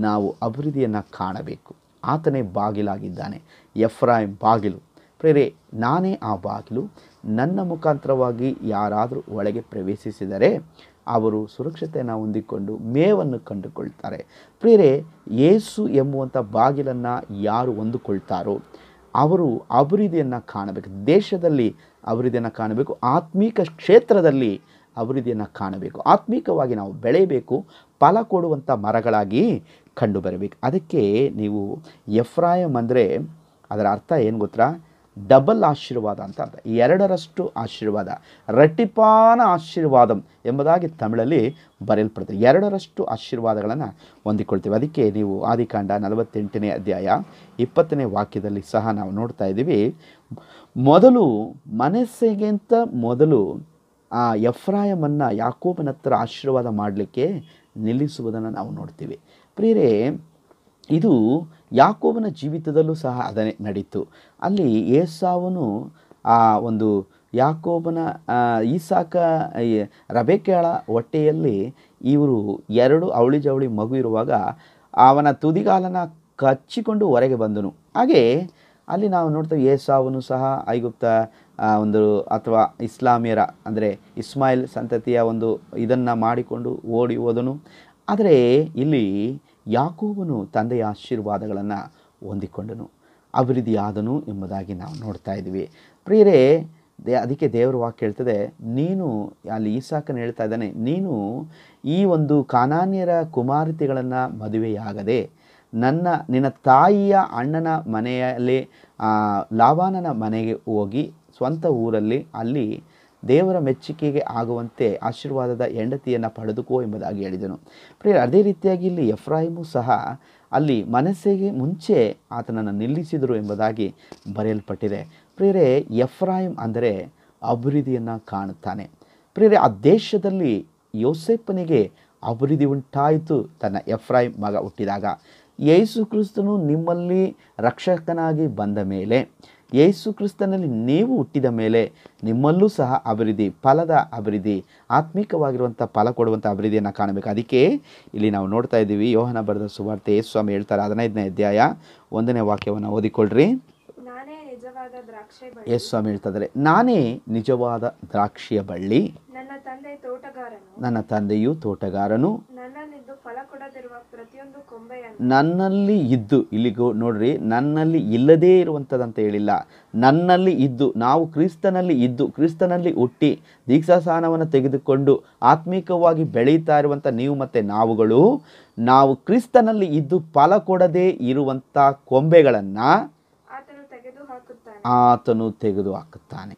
ನಾವು ಅಭಿವೃದ್ಧಿಯನ್ನು ಕಾಣಬೇಕು ಆತನೇ ಬಾಗಿಲಾಗಿದ್ದಾನೆ ಎಫ್ರಾಯಿಮ್ ಬಾಗಿಲು ಪ್ರೇರೆ ನಾನೇ ಆ ಬಾಗಿಲು ನನ್ನ ಮುಖಾಂತರವಾಗಿ ಯಾರಾದರೂ ಒಳಗೆ ಪ್ರವೇಶಿಸಿದರೆ ಅವರು ಸುರಕ್ಷತೆಯನ್ನು ಹೊಂದಿಕೊಂಡು ಮೇವನ್ನು ಕಂಡುಕೊಳ್ತಾರೆ ಪ್ರೇರೆ ಏಸು ಎಂಬುವಂಥ ಬಾಗಿಲನ್ನು ಯಾರು ಹೊಂದಿಕೊಳ್ತಾರೋ ಅವರು ಅಭಿವೃದ್ಧಿಯನ್ನು ಕಾಣಬೇಕು ದೇಶದಲ್ಲಿ ಅಭಿವೃದ್ಧಿಯನ್ನು ಕಾಣಬೇಕು ಆತ್ಮೀಕ ಕ್ಷೇತ್ರದಲ್ಲಿ ಅಭಿವೃದ್ಧಿಯನ್ನು ಕಾಣಬೇಕು ಆತ್ಮೀಕವಾಗಿ ನಾವು ಬೆಳೆಯಬೇಕು ಫಲ ಕೊಡುವಂಥ ಮರಗಳಾಗಿ ಕಂಡು ಬರಬೇಕು ಅದಕ್ಕೆ ನೀವು ಎಫ್ರಾಯಮ್ ಅಂದರೆ ಅದರ ಅರ್ಥ ಏನು ಗೊತ್ತಾ ಡಬಲ್ ಆಶೀರ್ವಾದ ಅಂತ ಅರ್ಥ ಎರಡರಷ್ಟು ಆಶೀರ್ವಾದ ರಟ್ಟಿಪಾನ ಆಶೀರ್ವಾದಂ ಎಂಬುದಾಗಿ ತಮಿಳಲ್ಲಿ ಬರೆಯಲ್ಪಡ್ತದೆ ಎರಡರಷ್ಟು ಆಶೀರ್ವಾದಗಳನ್ನು ಹೊಂದಿಕೊಳ್ತೀವಿ ಅದಕ್ಕೆ ನೀವು ಆದಿಕಾಂಡ ನಲವತ್ತೆಂಟನೇ ಅಧ್ಯಾಯ ಇಪ್ಪತ್ತನೇ ವಾಕ್ಯದಲ್ಲಿ ಸಹ ನಾವು ನೋಡ್ತಾ ಇದ್ದೀವಿ ಮೊದಲು ಮನಸ್ಸಿಗಿಂತ ಮೊದಲು ಆ ಎಫ್ರಾಯಮನ್ನು ಯಾಕೋಬನ ಹತ್ರ ಆಶೀರ್ವಾದ ಮಾಡಲಿಕ್ಕೆ ನಿಲ್ಲಿಸುವುದನ್ನು ನಾವು ನೋಡ್ತೀವಿ ಪ್ರಿಯರೇ ಇದು ಯಾಕೋಬನ ಜೀವಿತದಲ್ಲೂ ಸಹ ಅದನ್ನೇ ನಡೀತು ಅಲ್ಲಿ ಏಸಾವನು ಆ ಒಂದು ಯಾಕೋಬನ ಈಸಾಕ ರಬೇಕೆಳ ಹೊಟ್ಟೆಯಲ್ಲಿ ಇವರು ಎರಡು ಅವಳಿ ಜವಳಿ ಮಗು ಇರುವಾಗ ಅವನ ತುದಿಗಾಲನ ಕಚ್ಚಿಕೊಂಡು ಹೊರಗೆ ಬಂದನು ಹಾಗೆ ಅಲ್ಲಿ ನಾವು ನೋಡ್ತೇವೆ ಏಸಾವನು ಸಹ ಐಗುಪ್ತ ಒಂದು ಅಥವಾ ಇಸ್ಲಾಮಿಯರ ಅಂದರೆ ಇಸ್ಮಾಯಿಲ್ ಸಂತತಿಯ ಒಂದು ಇದನ್ನು ಮಾಡಿಕೊಂಡು ಓಡಿ ಹೋದನು ಆದರೆ ಇಲ್ಲಿ ಯಾಕೋಬನು ತಂದೆಯ ಆಶೀರ್ವಾದಗಳನ್ನು ಹೊಂದಿಕೊಂಡನು ಅಭಿವೃದ್ಧಿಯಾದನು ಎಂಬುದಾಗಿ ನಾವು ನೋಡ್ತಾ ಇದ್ದೀವಿ ಪ್ರಿಯರೇ ದೇ ಅದಕ್ಕೆ ದೇವರ ವಾಕ್ಯ ಹೇಳ್ತದೆ ನೀನು ಅಲ್ಲಿ ಸಾಕನ್ನು ಹೇಳ್ತಾ ಇದ್ದಾನೆ ನೀನು ಈ ಒಂದು ಕಾನಾನ್ಯರ ಕುಮಾರತೆಗಳನ್ನು ಮದುವೆಯಾಗದೆ ನನ್ನ ನಿನ್ನ ತಾಯಿಯ ಅಣ್ಣನ ಮನೆಯಲ್ಲಿ ಲಾವಾನನ ಮನೆಗೆ ಹೋಗಿ ಸ್ವಂತ ಊರಲ್ಲಿ ಅಲ್ಲಿ ದೇವರ ಮೆಚ್ಚುಗೆಗೆ ಆಗುವಂತೆ ಆಶೀರ್ವಾದದ ಹೆಂಡತಿಯನ್ನು ಪಡೆದುಕೋ ಎಂಬುದಾಗಿ ಹೇಳಿದನು ಪ್ರಿಯ ಅದೇ ರೀತಿಯಾಗಿ ಇಲ್ಲಿ ಎಫ್ರಾಹಿಮು ಸಹ ಅಲ್ಲಿ ಮನಸ್ಸಿಗೆ ಮುಂಚೆ ಆತನನ್ನು ನಿಲ್ಲಿಸಿದರು ಎಂಬುದಾಗಿ ಬರೆಯಲ್ಪಟ್ಟಿದೆ ಪ್ರಿಯರೇ ಎಫ್ರಾಹಿಮ್ ಅಂದರೆ ಅಭಿವೃದ್ಧಿಯನ್ನು ಕಾಣುತ್ತಾನೆ ಪ್ರಿಯರೇ ಆ ದೇಶದಲ್ಲಿ ಯೋಸೆಪ್ಪನಿಗೆ ಅಭಿವೃದ್ಧಿ ಉಂಟಾಯಿತು ತನ್ನ ಎಫ್ರಾಹಿಂ ಮಗ ಹುಟ್ಟಿದಾಗ ಯೇಸು ಕ್ರಿಸ್ತನು ನಿಮ್ಮಲ್ಲಿ ರಕ್ಷಕನಾಗಿ ಬಂದ ಮೇಲೆ ಯೇಸು ಕ್ರಿಸ್ತನಲ್ಲಿ ನೀವು ಹುಟ್ಟಿದ ಮೇಲೆ ನಿಮ್ಮಲ್ಲೂ ಸಹ ಅಭಿವೃದ್ಧಿ ಫಲದ ಅಭಿವೃದ್ಧಿ ಆತ್ಮಿಕವಾಗಿರುವಂಥ ಫಲ ಕೊಡುವಂಥ ಅಭಿವೃದ್ಧಿಯನ್ನು ಕಾಣಬೇಕು ಅದಕ್ಕೆ ಇಲ್ಲಿ ನಾವು ನೋಡ್ತಾ ಇದ್ದೀವಿ ಯೋಹನ ಬರೆದ ಸುವಾರ್ತೆ ಯೇಸು ಸ್ವಾಮಿ ಹೇಳ್ತಾರೆ ಹದಿನೈದನೇ ಅಧ್ಯಾಯ ಒಂದನೇ ವಾಕ್ಯವನ್ನು ಓದಿಕೊಳ್ಳ್ರಿ ಯೇಸು ಸ್ವಾಮಿ ಹೇಳ್ತಾ ಇದ್ದಾರೆ ನಾನೇ ನಿಜವಾದ ದ್ರಾಕ್ಷಿಯ ಬಳ್ಳಿ ನನ್ನ ತಂದೆಯು ತೋಟಗಾರನು ಫಲ ನನ್ನಲ್ಲಿ ಇದ್ದು ಇಲ್ಲಿಗೂ ನೋಡ್ರಿ ನನ್ನಲ್ಲಿ ಇಲ್ಲದೇ ಇರುವಂಥದ್ದಂತ ಹೇಳಿಲ್ಲ ನನ್ನಲ್ಲಿ ಇದ್ದು ನಾವು ಕ್ರಿಸ್ತನಲ್ಲಿ ಇದ್ದು ಕ್ರಿಸ್ತನಲ್ಲಿ ಹುಟ್ಟಿ ದೀಕ್ಷಾಸಾನವನ್ನು ತೆಗೆದುಕೊಂಡು ಆತ್ಮಿಕವಾಗಿ ಬೆಳೆಯುತ್ತಾ ಇರುವಂಥ ನೀವು ಮತ್ತೆ ನಾವುಗಳು ನಾವು ಕ್ರಿಸ್ತನಲ್ಲಿ ಇದ್ದು ಫಲ ಕೊಡದೇ ಇರುವಂಥ ಕೊಂಬೆಗಳನ್ನು ಆತನು ತೆಗೆದು ಹಾಕುತ್ತಾನೆ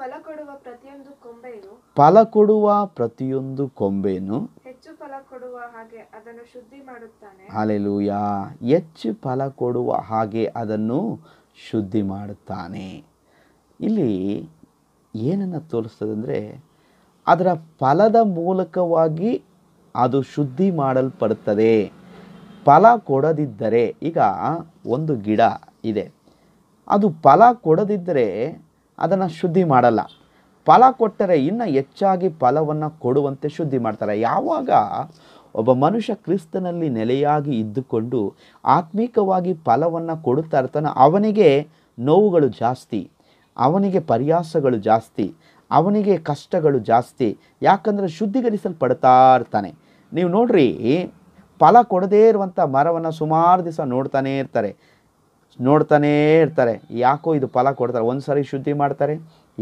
ಫಲ ಕೊಡುವ ಪ್ರತಿಯೊಂದು ಫಲ ಕೊಡುವ ಪ್ರತಿಯೊಂದು ಕೊಂಬೆಯನ್ನು ಹೆಚ್ಚು ಫಲ ಕೊಡುವ ಹಾಗೆ ಅದನ್ನು ಶುದ್ಧಿ ಮಾಡುತ್ತಾನೆ ಹೆಚ್ಚು ಫಲ ಕೊಡುವ ಹಾಗೆ ಅದನ್ನು ಶುದ್ಧಿ ಮಾಡುತ್ತಾನೆ ಇಲ್ಲಿ ಏನನ್ನು ತೋರಿಸ್ತದೆ ಅಂದರೆ ಅದರ ಫಲದ ಮೂಲಕವಾಗಿ ಅದು ಶುದ್ಧಿ ಮಾಡಲ್ಪಡುತ್ತದೆ ಫಲ ಕೊಡದಿದ್ದರೆ ಈಗ ಒಂದು ಗಿಡ ಇದೆ ಅದು ಫಲ ಕೊಡದಿದ್ದರೆ ಅದನ್ನು ಶುದ್ಧಿ ಮಾಡಲ್ಲ ಫಲ ಕೊಟ್ಟರೆ ಇನ್ನೂ ಹೆಚ್ಚಾಗಿ ಫಲವನ್ನು ಕೊಡುವಂತೆ ಶುದ್ಧಿ ಮಾಡ್ತಾರೆ ಯಾವಾಗ ಒಬ್ಬ ಮನುಷ್ಯ ಕ್ರಿಸ್ತನಲ್ಲಿ ನೆಲೆಯಾಗಿ ಇದ್ದುಕೊಂಡು ಆತ್ಮೀಕವಾಗಿ ಫಲವನ್ನು ಕೊಡುತ್ತಾ ಇರ್ತಾನೆ ಅವನಿಗೆ ನೋವುಗಳು ಜಾಸ್ತಿ ಅವನಿಗೆ ಪರ್ಯಾಸಗಳು ಜಾಸ್ತಿ ಅವನಿಗೆ ಕಷ್ಟಗಳು ಜಾಸ್ತಿ ಯಾಕಂದರೆ ಶುದ್ಧೀಕರಿಸಲ್ಪಡ್ತಾ ಇರ್ತಾನೆ ನೀವು ನೋಡ್ರಿ ಫಲ ಕೊಡದೇ ಇರುವಂಥ ಮರವನ್ನು ಸುಮಾರು ದಿವಸ ನೋಡ್ತಾನೇ ಇರ್ತಾರೆ ನೋಡ್ತಾನೇ ಇರ್ತಾರೆ ಯಾಕೋ ಇದು ಫಲ ಕೊಡ್ತಾರೆ ಒಂದು ಸಾರಿ ಶುದ್ಧಿ ಮಾಡ್ತಾರೆ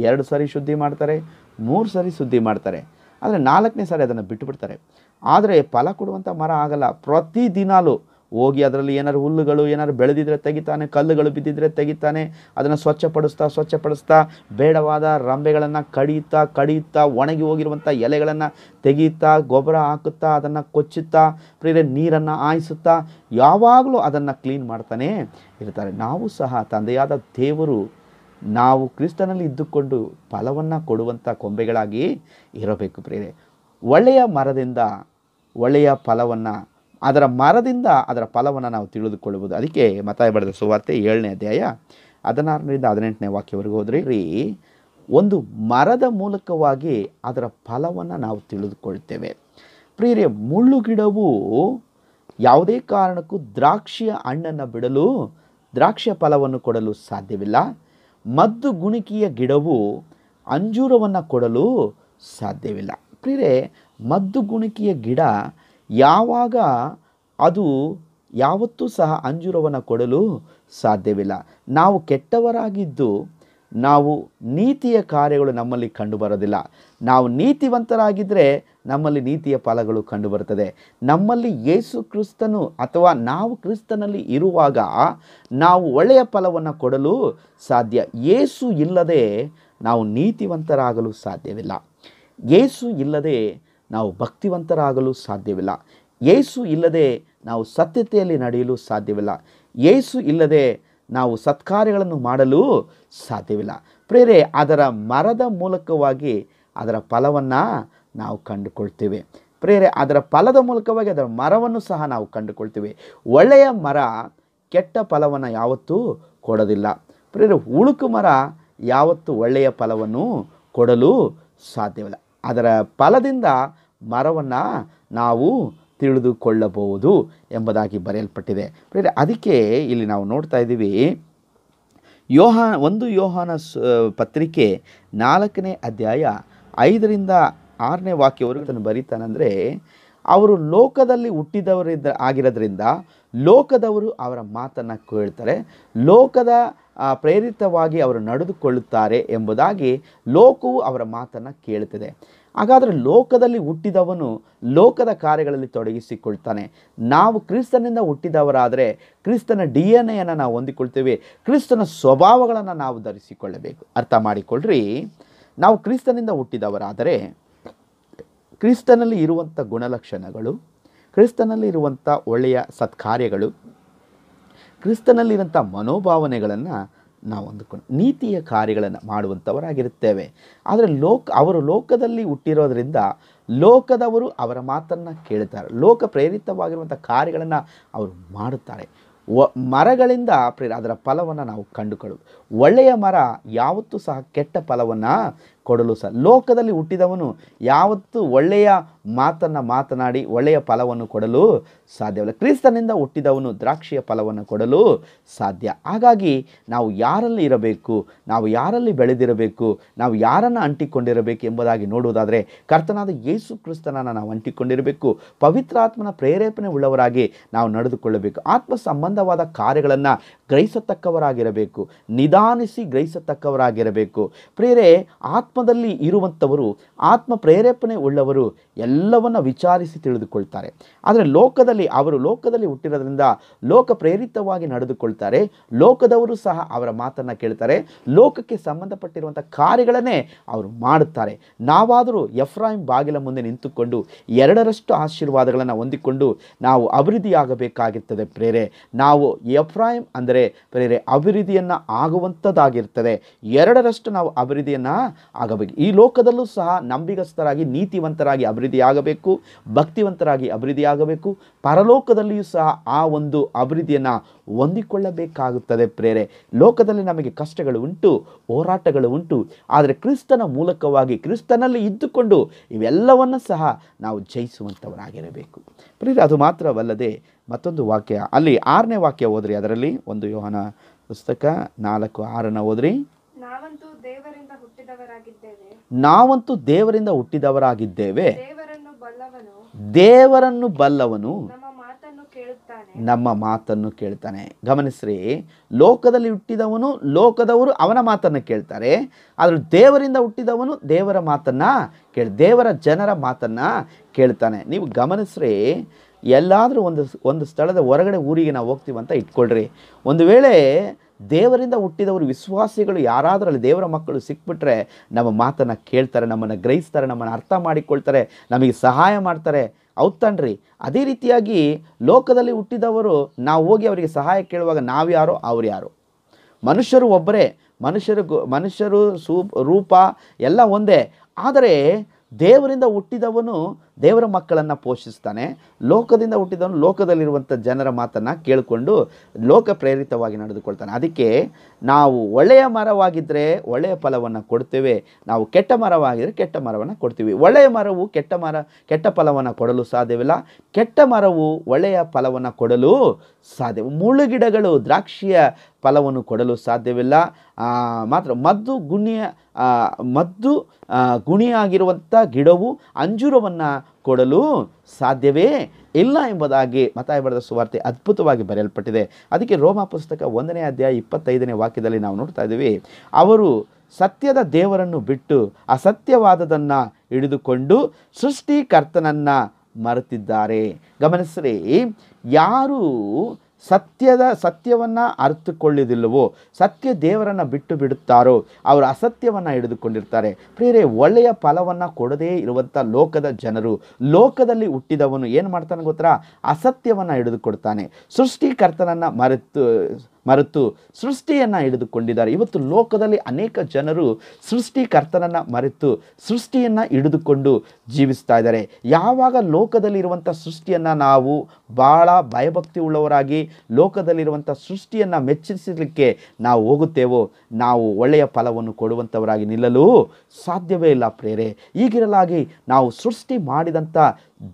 ಎರಡು ಸಾರಿ ಶುದ್ಧಿ ಮಾಡ್ತಾರೆ ಮೂರು ಸಾರಿ ಶುದ್ಧಿ ಮಾಡ್ತಾರೆ ಆದರೆ ನಾಲ್ಕನೇ ಸಾರಿ ಅದನ್ನು ಬಿಟ್ಟುಬಿಡ್ತಾರೆ ಆದರೆ ಫಲ ಕೊಡುವಂಥ ಮರ ಆಗಲ್ಲ ದಿನಾಲೂ ಹೋಗಿ ಅದರಲ್ಲಿ ಏನಾರು ಹುಲ್ಲುಗಳು ಏನಾದ್ರು ಬೆಳೆದಿದ್ರೆ ತೆಗಿತಾನೆ ಕಲ್ಲುಗಳು ಬಿದ್ದಿದ್ರೆ ತೆಗಿತಾನೆ ಅದನ್ನು ಸ್ವಚ್ಛಪಡಿಸ್ತಾ ಸ್ವಚ್ಛಪಡಿಸ್ತಾ ಬೇಡವಾದ ರಂಬೆಗಳನ್ನು ಕಡಿಯುತ್ತಾ ಕಡಿಯುತ್ತಾ ಒಣಗಿ ಹೋಗಿರುವಂಥ ಎಲೆಗಳನ್ನು ತೆಗೆಯುತ್ತಾ ಗೊಬ್ಬರ ಹಾಕುತ್ತಾ ಅದನ್ನು ಕೊಚ್ಚುತ್ತಾ ಪ್ರೀರೆ ನೀರನ್ನು ಆಯಿಸುತ್ತಾ ಯಾವಾಗಲೂ ಅದನ್ನು ಕ್ಲೀನ್ ಮಾಡ್ತಾನೆ ಇರ್ತಾರೆ ನಾವು ಸಹ ತಂದೆಯಾದ ದೇವರು ನಾವು ಕ್ರಿಸ್ತನಲ್ಲಿ ಇದ್ದುಕೊಂಡು ಫಲವನ್ನು ಕೊಡುವಂಥ ಕೊಂಬೆಗಳಾಗಿ ಇರಬೇಕು ಪ್ರೇರೆ ಒಳ್ಳೆಯ ಮರದಿಂದ ಒಳ್ಳೆಯ ಫಲವನ್ನು ಅದರ ಮರದಿಂದ ಅದರ ಫಲವನ್ನು ನಾವು ತಿಳಿದುಕೊಳ್ಳಬಹುದು ಅದಕ್ಕೆ ಮತಾಯ ಬಡದ ಸುವಾರ್ತೆ ಏಳನೇ ಅಧ್ಯಾಯ ಹದಿನಾರರಿಂದ ಹದಿನೆಂಟನೇ ವಾಕ್ಯವರೆಗೂ ಹೋದರೆ ರೀ ಒಂದು ಮರದ ಮೂಲಕವಾಗಿ ಅದರ ಫಲವನ್ನು ನಾವು ತಿಳಿದುಕೊಳ್ತೇವೆ ಪ್ರಿಯರೇ ಮುಳ್ಳು ಗಿಡವು ಯಾವುದೇ ಕಾರಣಕ್ಕೂ ದ್ರಾಕ್ಷಿಯ ಹಣ್ಣನ್ನು ಬಿಡಲು ದ್ರಾಕ್ಷಿಯ ಫಲವನ್ನು ಕೊಡಲು ಸಾಧ್ಯವಿಲ್ಲ ಮದ್ದು ಗುಣಿಕೆಯ ಗಿಡವು ಅಂಜೂರವನ್ನು ಕೊಡಲು ಸಾಧ್ಯವಿಲ್ಲ ಪ್ರಿಯರೇ ಮದ್ದು ಗುಣಿಕೆಯ ಗಿಡ ಯಾವಾಗ ಅದು ಯಾವತ್ತೂ ಸಹ ಅಂಜೂರವನ್ನು ಕೊಡಲು ಸಾಧ್ಯವಿಲ್ಲ ನಾವು ಕೆಟ್ಟವರಾಗಿದ್ದು ನಾವು ನೀತಿಯ ಕಾರ್ಯಗಳು ನಮ್ಮಲ್ಲಿ ಕಂಡುಬರೋದಿಲ್ಲ ನಾವು ನೀತಿವಂತರಾಗಿದ್ದರೆ ನಮ್ಮಲ್ಲಿ ನೀತಿಯ ಫಲಗಳು ಕಂಡುಬರುತ್ತದೆ ನಮ್ಮಲ್ಲಿ ಯೇಸು ಕ್ರಿಸ್ತನು ಅಥವಾ ನಾವು ಕ್ರಿಸ್ತನಲ್ಲಿ ಇರುವಾಗ ನಾವು ಒಳ್ಳೆಯ ಫಲವನ್ನು ಕೊಡಲು ಸಾಧ್ಯ ಯೇಸು ಇಲ್ಲದೆ ನಾವು ನೀತಿವಂತರಾಗಲು ಸಾಧ್ಯವಿಲ್ಲ ಯೇಸು ಇಲ್ಲದೆ ನಾವು ಭಕ್ತಿವಂತರಾಗಲು ಸಾಧ್ಯವಿಲ್ಲ ಏಸು ಇಲ್ಲದೆ ನಾವು ಸತ್ಯತೆಯಲ್ಲಿ ನಡೆಯಲು ಸಾಧ್ಯವಿಲ್ಲ ಏಸು ಇಲ್ಲದೆ ನಾವು ಸತ್ಕಾರ್ಯಗಳನ್ನು ಮಾಡಲು ಸಾಧ್ಯವಿಲ್ಲ ಪ್ರೇರೆ ಅದರ ಮರದ ಮೂಲಕವಾಗಿ ಅದರ ಫಲವನ್ನು ನಾವು ಕಂಡುಕೊಳ್ತೇವೆ ಪ್ರೇರೆ ಅದರ ಫಲದ ಮೂಲಕವಾಗಿ ಅದರ ಮರವನ್ನು ಸಹ ನಾವು ಕಂಡುಕೊಳ್ತೇವೆ ಒಳ್ಳೆಯ ಮರ ಕೆಟ್ಟ ಫಲವನ್ನು ಯಾವತ್ತೂ ಕೊಡೋದಿಲ್ಲ ಪ್ರೇರೆ ಉಳುಕು ಮರ ಯಾವತ್ತೂ ಒಳ್ಳೆಯ ಫಲವನ್ನು ಕೊಡಲು ಸಾಧ್ಯವಿಲ್ಲ ಅದರ ಫಲದಿಂದ ಮರವನ್ನು ನಾವು ತಿಳಿದುಕೊಳ್ಳಬಹುದು ಎಂಬುದಾಗಿ ಬರೆಯಲ್ಪಟ್ಟಿದೆ ಅದಕ್ಕೆ ಇಲ್ಲಿ ನಾವು ನೋಡ್ತಾ ಇದ್ದೀವಿ ಯೋಹ ಒಂದು ಯೋಹಾನ ಪತ್ರಿಕೆ ನಾಲ್ಕನೇ ಅಧ್ಯಾಯ ಐದರಿಂದ ಆರನೇ ವಾಕ್ಯವರೆಗೂ ಇದನ್ನು ಬರೀತಾನಂದರೆ ಅವರು ಲೋಕದಲ್ಲಿ ಹುಟ್ಟಿದವರಿದ್ದ ಆಗಿರೋದ್ರಿಂದ ಲೋಕದವರು ಅವರ ಮಾತನ್ನು ಕೇಳ್ತಾರೆ ಲೋಕದ ಪ್ರೇರಿತವಾಗಿ ಅವರು ನಡೆದುಕೊಳ್ಳುತ್ತಾರೆ ಎಂಬುದಾಗಿ ಲೋಕವು ಅವರ ಮಾತನ್ನು ಕೇಳುತ್ತದೆ ಹಾಗಾದರೆ ಲೋಕದಲ್ಲಿ ಹುಟ್ಟಿದವನು ಲೋಕದ ಕಾರ್ಯಗಳಲ್ಲಿ ತೊಡಗಿಸಿಕೊಳ್ತಾನೆ ನಾವು ಕ್ರಿಸ್ತನಿಂದ ಹುಟ್ಟಿದವರಾದರೆ ಕ್ರಿಸ್ತನ ಡಿ ಎನ್ ಎಯನ್ನು ನಾವು ಹೊಂದಿಕೊಳ್ತೇವೆ ಕ್ರಿಸ್ತನ ಸ್ವಭಾವಗಳನ್ನು ನಾವು ಧರಿಸಿಕೊಳ್ಳಬೇಕು ಅರ್ಥ ಮಾಡಿಕೊಳ್ಳ್ರಿ ನಾವು ಕ್ರಿಸ್ತನಿಂದ ಹುಟ್ಟಿದವರಾದರೆ ಕ್ರಿಸ್ತನಲ್ಲಿ ಇರುವಂಥ ಗುಣಲಕ್ಷಣಗಳು ಕ್ರಿಸ್ತನಲ್ಲಿ ಇರುವಂಥ ಒಳ್ಳೆಯ ಸತ್ಕಾರ್ಯಗಳು ಕ್ರಿಸ್ತನಲ್ಲಿರುವಂಥ ಮನೋಭಾವನೆಗಳನ್ನು ನಾವು ಅಂದುಕೊಂಡು ನೀತಿಯ ಕಾರ್ಯಗಳನ್ನು ಮಾಡುವಂಥವರಾಗಿರುತ್ತೇವೆ ಆದರೆ ಲೋಕ ಅವರು ಲೋಕದಲ್ಲಿ ಹುಟ್ಟಿರೋದ್ರಿಂದ ಲೋಕದವರು ಅವರ ಮಾತನ್ನು ಕೇಳುತ್ತಾರೆ ಲೋಕ ಪ್ರೇರಿತವಾಗಿರುವಂಥ ಕಾರ್ಯಗಳನ್ನು ಅವರು ಮಾಡುತ್ತಾರೆ ಮರಗಳಿಂದ ಪ್ರೇರ ಅದರ ಫಲವನ್ನು ನಾವು ಕಂಡುಕೊಳ್ಳೋದು ಒಳ್ಳೆಯ ಮರ ಯಾವತ್ತೂ ಸಹ ಕೆಟ್ಟ ಫಲವನ್ನು ಕೊಡಲು ಸಹ ಲೋಕದಲ್ಲಿ ಹುಟ್ಟಿದವನು ಯಾವತ್ತೂ ಒಳ್ಳೆಯ ಮಾತನ್ನು ಮಾತನಾಡಿ ಒಳ್ಳೆಯ ಫಲವನ್ನು ಕೊಡಲು ಸಾಧ್ಯವಿಲ್ಲ ಕ್ರಿಸ್ತನಿಂದ ಹುಟ್ಟಿದವನು ದ್ರಾಕ್ಷಿಯ ಫಲವನ್ನು ಕೊಡಲು ಸಾಧ್ಯ ಹಾಗಾಗಿ ನಾವು ಯಾರಲ್ಲಿ ಇರಬೇಕು ನಾವು ಯಾರಲ್ಲಿ ಬೆಳೆದಿರಬೇಕು ನಾವು ಯಾರನ್ನು ಅಂಟಿಕೊಂಡಿರಬೇಕು ಎಂಬುದಾಗಿ ನೋಡುವುದಾದರೆ ಕರ್ತನಾದ ಯೇಸು ಕ್ರಿಸ್ತನನ್ನು ನಾವು ಅಂಟಿಕೊಂಡಿರಬೇಕು ಪವಿತ್ರಾತ್ಮನ ಪ್ರೇರೇಪಣೆ ಉಳ್ಳವರಾಗಿ ನಾವು ನಡೆದುಕೊಳ್ಳಬೇಕು ಆತ್ಮ ಸಂಬಂಧವಾದ ಕಾರ್ಯಗಳನ್ನು ಗ್ರಹಿಸತಕ್ಕವರಾಗಿರಬೇಕು ನಿಧಾನಿಸಿ ಗ್ರಹಿಸತಕ್ಕವರಾಗಿರಬೇಕು ಪ್ರೇರೆ ಆತ್ಮ ಆತ್ಮದಲ್ಲಿ ಇರುವಂಥವರು ಆತ್ಮ ಪ್ರೇರೇಪಣೆ ಉಳ್ಳವರು ಎಲ್ಲವನ್ನು ವಿಚಾರಿಸಿ ತಿಳಿದುಕೊಳ್ತಾರೆ ಆದರೆ ಲೋಕದಲ್ಲಿ ಅವರು ಲೋಕದಲ್ಲಿ ಹುಟ್ಟಿರೋದ್ರಿಂದ ಲೋಕ ಪ್ರೇರಿತವಾಗಿ ನಡೆದುಕೊಳ್ತಾರೆ ಲೋಕದವರು ಸಹ ಅವರ ಮಾತನ್ನು ಕೇಳ್ತಾರೆ ಲೋಕಕ್ಕೆ ಸಂಬಂಧಪಟ್ಟಿರುವಂಥ ಕಾರ್ಯಗಳನ್ನೇ ಅವರು ಮಾಡುತ್ತಾರೆ ನಾವಾದರೂ ಎಫ್ರಾಹಿಂ ಬಾಗಿಲ ಮುಂದೆ ನಿಂತುಕೊಂಡು ಎರಡರಷ್ಟು ಆಶೀರ್ವಾದಗಳನ್ನು ಹೊಂದಿಕೊಂಡು ನಾವು ಅಭಿವೃದ್ಧಿಯಾಗಬೇಕಾಗಿರ್ತದೆ ಪ್ರೇರೆ ನಾವು ಎಫ್ರಾಹಿಂ ಅಂದರೆ ಪ್ರೇರೆ ಅಭಿವೃದ್ಧಿಯನ್ನು ಆಗುವಂಥದ್ದಾಗಿರ್ತದೆ ಎರಡರಷ್ಟು ನಾವು ಅಭಿವೃದ್ಧಿಯನ್ನು ಆಗಬೇಕು ಈ ಲೋಕದಲ್ಲೂ ಸಹ ನಂಬಿಗಸ್ಥರಾಗಿ ನೀತಿವಂತರಾಗಿ ಅಭಿವೃದ್ಧಿಯಾಗಬೇಕು ಭಕ್ತಿವಂತರಾಗಿ ಅಭಿವೃದ್ಧಿಯಾಗಬೇಕು ಪರಲೋಕದಲ್ಲಿಯೂ ಸಹ ಆ ಒಂದು ಅಭಿವೃದ್ಧಿಯನ್ನು ಹೊಂದಿಕೊಳ್ಳಬೇಕಾಗುತ್ತದೆ ಪ್ರೇರೆ ಲೋಕದಲ್ಲಿ ನಮಗೆ ಕಷ್ಟಗಳು ಉಂಟು ಹೋರಾಟಗಳು ಉಂಟು ಆದರೆ ಕ್ರಿಸ್ತನ ಮೂಲಕವಾಗಿ ಕ್ರಿಸ್ತನಲ್ಲಿ ಇದ್ದುಕೊಂಡು ಇವೆಲ್ಲವನ್ನು ಸಹ ನಾವು ಜಯಿಸುವಂಥವರಾಗಿರಬೇಕು ಪ್ರೇರೆ ಅದು ಮಾತ್ರವಲ್ಲದೆ ಮತ್ತೊಂದು ವಾಕ್ಯ ಅಲ್ಲಿ ಆರನೇ ವಾಕ್ಯ ಓದ್ರಿ ಅದರಲ್ಲಿ ಒಂದು ಯೋಹನ ಪುಸ್ತಕ ನಾಲ್ಕು ಆರನ್ನು ಓದ್ರಿ ನಾವಂತೂ ದೇವರಿಂದ ಹುಟ್ಟಿದವರಾಗಿದ್ದೇವೆ ದೇವರನ್ನು ಬಲ್ಲವನು ನಮ್ಮ ಮಾತನ್ನು ಕೇಳ್ತಾನೆ ಗಮನಿಸ್ರಿ ಲೋಕದಲ್ಲಿ ಹುಟ್ಟಿದವನು ಲೋಕದವರು ಅವನ ಮಾತನ್ನು ಕೇಳ್ತಾರೆ ಆದರೂ ದೇವರಿಂದ ಹುಟ್ಟಿದವನು ದೇವರ ಮಾತನ್ನ ಕೇಳ ದೇವರ ಜನರ ಮಾತನ್ನ ಕೇಳ್ತಾನೆ ನೀವು ಗಮನಿಸ್ರಿ ಎಲ್ಲಾದರೂ ಒಂದು ಒಂದು ಸ್ಥಳದ ಹೊರಗಡೆ ಊರಿಗೆ ನಾವು ಹೋಗ್ತೀವಂತ ಇಟ್ಕೊಳ್ರಿ ಒಂದು ವೇಳೆ ದೇವರಿಂದ ಹುಟ್ಟಿದವರು ವಿಶ್ವಾಸಿಗಳು ಯಾರಾದರೂ ದೇವರ ಮಕ್ಕಳು ಸಿಕ್ಬಿಟ್ರೆ ನಮ್ಮ ಮಾತನ್ನು ಕೇಳ್ತಾರೆ ನಮ್ಮನ್ನು ಗ್ರಹಿಸ್ತಾರೆ ನಮ್ಮನ್ನು ಅರ್ಥ ಮಾಡಿಕೊಳ್ತಾರೆ ನಮಗೆ ಸಹಾಯ ಮಾಡ್ತಾರೆ ತಂಡ್ರಿ ಅದೇ ರೀತಿಯಾಗಿ ಲೋಕದಲ್ಲಿ ಹುಟ್ಟಿದವರು ನಾವು ಹೋಗಿ ಅವರಿಗೆ ಸಹಾಯ ಕೇಳುವಾಗ ನಾವು ಯಾರೋ ಅವ್ರು ಯಾರು ಮನುಷ್ಯರು ಒಬ್ಬರೇ ಮನುಷ್ಯರು ಮನುಷ್ಯರು ಸೂ ರೂಪ ಎಲ್ಲ ಒಂದೇ ಆದರೆ ದೇವರಿಂದ ಹುಟ್ಟಿದವನು ದೇವರ ಮಕ್ಕಳನ್ನು ಪೋಷಿಸ್ತಾನೆ ಲೋಕದಿಂದ ಹುಟ್ಟಿದವನು ಲೋಕದಲ್ಲಿರುವಂಥ ಜನರ ಮಾತನ್ನು ಕೇಳಿಕೊಂಡು ಲೋಕ ಪ್ರೇರಿತವಾಗಿ ನಡೆದುಕೊಳ್ತಾನೆ ಅದಕ್ಕೆ ನಾವು ಒಳ್ಳೆಯ ಮರವಾಗಿದ್ದರೆ ಒಳ್ಳೆಯ ಫಲವನ್ನು ಕೊಡ್ತೇವೆ ನಾವು ಕೆಟ್ಟ ಮರವಾಗಿದ್ದರೆ ಕೆಟ್ಟ ಮರವನ್ನು ಕೊಡ್ತೀವಿ ಒಳ್ಳೆಯ ಮರವು ಕೆಟ್ಟ ಮರ ಕೆಟ್ಟ ಫಲವನ್ನು ಕೊಡಲು ಸಾಧ್ಯವಿಲ್ಲ ಕೆಟ್ಟ ಮರವು ಒಳ್ಳೆಯ ಫಲವನ್ನು ಕೊಡಲು ಸಾಧ್ಯ ಗಿಡಗಳು ದ್ರಾಕ್ಷಿಯ ಫಲವನ್ನು ಕೊಡಲು ಸಾಧ್ಯವಿಲ್ಲ ಮಾತ್ರ ಮದ್ದು ಗುಣಿಯ ಮದ್ದು ಗುಣಿಯಾಗಿರುವಂಥ ಗಿಡವು ಅಂಜೂರವನ್ನು ಕೊಡಲು ಸಾಧ್ಯವೇ ಇಲ್ಲ ಎಂಬುದಾಗಿ ಮತಾಯ ಬರೆದ ಸುವಾರ್ತೆ ಅದ್ಭುತವಾಗಿ ಬರೆಯಲ್ಪಟ್ಟಿದೆ ಅದಕ್ಕೆ ರೋಮಾ ಪುಸ್ತಕ ಒಂದನೇ ಅಧ್ಯಾಯ ಇಪ್ಪತ್ತೈದನೇ ವಾಕ್ಯದಲ್ಲಿ ನಾವು ನೋಡ್ತಾ ಇದ್ದೀವಿ ಅವರು ಸತ್ಯದ ದೇವರನ್ನು ಬಿಟ್ಟು ಅಸತ್ಯವಾದದನ್ನು ಹಿಡಿದುಕೊಂಡು ಸೃಷ್ಟಿಕರ್ತನನ್ನು ಮರೆತಿದ್ದಾರೆ ಗಮನಿಸ್ರಿ ಯಾರು ಸತ್ಯದ ಸತ್ಯವನ್ನು ಅರಿತುಕೊಳ್ಳುವುದಿಲ್ಲವೋ ಸತ್ಯ ದೇವರನ್ನು ಬಿಟ್ಟು ಬಿಡುತ್ತಾರೋ ಅವರು ಅಸತ್ಯವನ್ನು ಹಿಡಿದುಕೊಂಡಿರ್ತಾರೆ ಪ್ರೇರೆ ಒಳ್ಳೆಯ ಫಲವನ್ನು ಕೊಡದೇ ಇರುವಂಥ ಲೋಕದ ಜನರು ಲೋಕದಲ್ಲಿ ಹುಟ್ಟಿದವನು ಏನು ಮಾಡ್ತಾನೆ ಗೊತ್ತಾ ಅಸತ್ಯವನ್ನು ಹಿಡಿದುಕೊಡ್ತಾನೆ ಸೃಷ್ಟಿಕರ್ತನನ್ನು ಮರೆತು ಮರೆತು ಸೃಷ್ಟಿಯನ್ನು ಹಿಡಿದುಕೊಂಡಿದ್ದಾರೆ ಇವತ್ತು ಲೋಕದಲ್ಲಿ ಅನೇಕ ಜನರು ಸೃಷ್ಟಿಕರ್ತನನ್ನು ಮರೆತು ಸೃಷ್ಟಿಯನ್ನು ಹಿಡಿದುಕೊಂಡು ಜೀವಿಸ್ತಾ ಇದ್ದಾರೆ ಯಾವಾಗ ಲೋಕದಲ್ಲಿರುವಂಥ ಸೃಷ್ಟಿಯನ್ನು ನಾವು ಭಾಳ ಭಯಭಕ್ತಿ ಉಳ್ಳವರಾಗಿ ಲೋಕದಲ್ಲಿರುವಂಥ ಸೃಷ್ಟಿಯನ್ನು ಮೆಚ್ಚಿಸಲಿಕ್ಕೆ ನಾವು ಹೋಗುತ್ತೇವೋ ನಾವು ಒಳ್ಳೆಯ ಫಲವನ್ನು ಕೊಡುವಂಥವರಾಗಿ ನಿಲ್ಲಲು ಸಾಧ್ಯವೇ ಇಲ್ಲ ಪ್ರೇರೆ ಈಗಿರಲಾಗಿ ನಾವು ಸೃಷ್ಟಿ ಮಾಡಿದಂಥ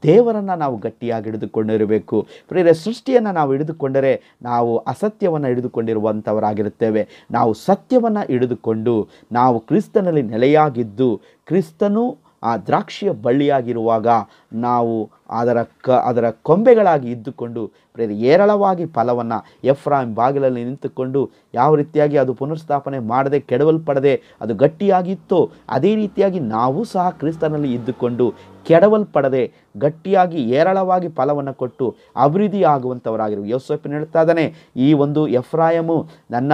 ದೇವರನ್ನು ನಾವು ಗಟ್ಟಿಯಾಗಿ ಹಿಡಿದುಕೊಂಡಿರಬೇಕು ಪ್ರೇರೆ ಸೃಷ್ಟಿಯನ್ನು ನಾವು ಹಿಡಿದುಕೊಂಡರೆ ನಾವು ಅಸತ್ಯವನ್ನು ಹಿಡಿದುಕೊಂಡಿರುವಂಥವರಾಗಿರುತ್ತೇವೆ ನಾವು ಸತ್ಯವನ್ನು ಹಿಡಿದುಕೊಂಡು ನಾವು ಕ್ರಿಸ್ತನಲ್ಲಿ ನೆಲೆಯಾಗಿದ್ದು ಕ್ರಿಸ್ತನು ಆ ದ್ರಾಕ್ಷಿಯ ಬಳ್ಳಿಯಾಗಿರುವಾಗ ನಾವು ಅದರ ಕ ಅದರ ಕೊಂಬೆಗಳಾಗಿ ಇದ್ದುಕೊಂಡು ಏರಳವಾಗಿ ಫಲವನ್ನು ಎಫ್ರಾಮ್ ಬಾಗಿಲಲ್ಲಿ ನಿಂತುಕೊಂಡು ಯಾವ ರೀತಿಯಾಗಿ ಅದು ಪುನರ್ಸ್ಥಾಪನೆ ಮಾಡದೆ ಕೆಡವಲ್ಪಡದೆ ಅದು ಗಟ್ಟಿಯಾಗಿತ್ತು ಅದೇ ರೀತಿಯಾಗಿ ನಾವು ಸಹ ಕ್ರಿಸ್ತನಲ್ಲಿ ಇದ್ದುಕೊಂಡು ಕೆಡವಲ್ಪಡದೆ ಗಟ್ಟಿಯಾಗಿ ಏರಳವಾಗಿ ಫಲವನ್ನು ಕೊಟ್ಟು ಅಭಿವೃದ್ಧಿ ಆಗುವಂಥವರಾಗಿರು ಯೋಸೋಪಿನ ಹೇಳ್ತಾ ಇದ್ದಾನೆ ಈ ಒಂದು ಎಫ್ರಾಯಮು ನನ್ನ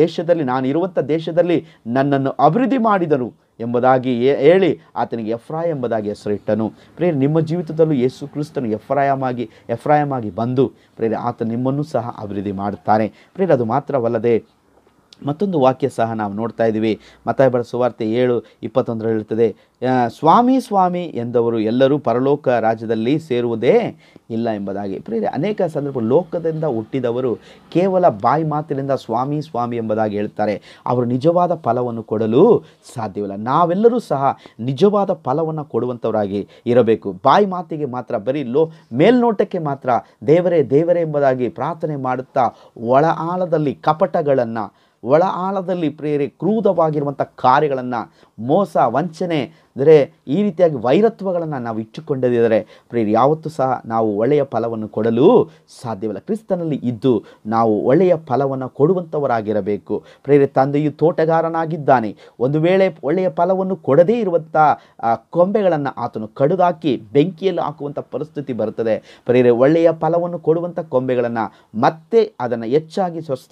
ದೇಶದಲ್ಲಿ ನಾನು ಇರುವಂಥ ದೇಶದಲ್ಲಿ ನನ್ನನ್ನು ಅಭಿವೃದ್ಧಿ ಮಾಡಿದರು ಎಂಬುದಾಗಿ ಹೇಳಿ ಆತನಿಗೆ ಎಫ್ರಾಯ ಎಂಬುದಾಗಿ ಹೆಸರಿಟ್ಟನು ಪ್ರೇರೆ ನಿಮ್ಮ ಜೀವಿತದಲ್ಲೂ ಯೇಸು ಕ್ರಿಸ್ತನು ಎಫ್ರಾಯಮಾಗಿ ಎಫ್ರಾಯಮಾಗಿ ಬಂದು ಪ್ರೇರೆ ಆತ ನಿಮ್ಮನ್ನು ಸಹ ಅಭಿವೃದ್ಧಿ ಮಾಡುತ್ತಾನೆ ಪ್ರೇರೆ ಅದು ಮಾತ್ರವಲ್ಲದೆ ಮತ್ತೊಂದು ವಾಕ್ಯ ಸಹ ನಾವು ನೋಡ್ತಾ ಇದ್ದೀವಿ ಮತಾಯಬರ ಸುವಾರ್ತೆ ಏಳು ಇಪ್ಪತ್ತೊಂದರ ಹೇಳ್ತದೆ ಸ್ವಾಮಿ ಸ್ವಾಮಿ ಎಂದವರು ಎಲ್ಲರೂ ಪರಲೋಕ ರಾಜ್ಯದಲ್ಲಿ ಸೇರುವುದೇ ಇಲ್ಲ ಎಂಬುದಾಗಿ ಪ್ರೇರೆ ಅನೇಕ ಸಂದರ್ಭ ಲೋಕದಿಂದ ಹುಟ್ಟಿದವರು ಕೇವಲ ಬಾಯಿ ಮಾತಿನಿಂದ ಸ್ವಾಮಿ ಸ್ವಾಮಿ ಎಂಬುದಾಗಿ ಹೇಳ್ತಾರೆ ಅವರು ನಿಜವಾದ ಫಲವನ್ನು ಕೊಡಲು ಸಾಧ್ಯವಿಲ್ಲ ನಾವೆಲ್ಲರೂ ಸಹ ನಿಜವಾದ ಫಲವನ್ನು ಕೊಡುವಂಥವರಾಗಿ ಇರಬೇಕು ಬಾಯಿ ಮಾತಿಗೆ ಮಾತ್ರ ಬರೀ ಲೋ ಮೇಲ್ನೋಟಕ್ಕೆ ಮಾತ್ರ ದೇವರೇ ದೇವರೇ ಎಂಬುದಾಗಿ ಪ್ರಾರ್ಥನೆ ಮಾಡುತ್ತಾ ಒಳ ಆಳದಲ್ಲಿ ಕಪಟಗಳನ್ನು ಒಳ ಆಳದಲ್ಲಿ ಪ್ರೇರೆ ಕಾರ್ಯಗಳನ್ನು ಮೋಸ ವಂಚನೆ ಅಂದರೆ ಈ ರೀತಿಯಾಗಿ ವೈರತ್ವಗಳನ್ನು ನಾವು ಇಟ್ಟುಕೊಂಡಿದ್ದರೆ ಪ್ರೇರಿ ಯಾವತ್ತೂ ಸಹ ನಾವು ಒಳ್ಳೆಯ ಫಲವನ್ನು ಕೊಡಲು ಸಾಧ್ಯವಿಲ್ಲ ಕ್ರಿಸ್ತನಲ್ಲಿ ಇದ್ದು ನಾವು ಒಳ್ಳೆಯ ಫಲವನ್ನು ಕೊಡುವಂಥವರಾಗಿರಬೇಕು ಪ್ರೇರಿ ತಂದೆಯು ತೋಟಗಾರನಾಗಿದ್ದಾನೆ ಒಂದು ವೇಳೆ ಒಳ್ಳೆಯ ಫಲವನ್ನು ಕೊಡದೇ ಇರುವಂಥ ಕೊಂಬೆಗಳನ್ನು ಆತನು ಕಡಿದಾಕಿ ಬೆಂಕಿಯಲ್ಲಿ ಹಾಕುವಂಥ ಪರಿಸ್ಥಿತಿ ಬರುತ್ತದೆ ಪ್ರೇರೆ ಒಳ್ಳೆಯ ಫಲವನ್ನು ಕೊಡುವಂಥ ಕೊಂಬೆಗಳನ್ನು ಮತ್ತೆ ಅದನ್ನು ಹೆಚ್ಚಾಗಿ ಸ್ವಚ್ಛ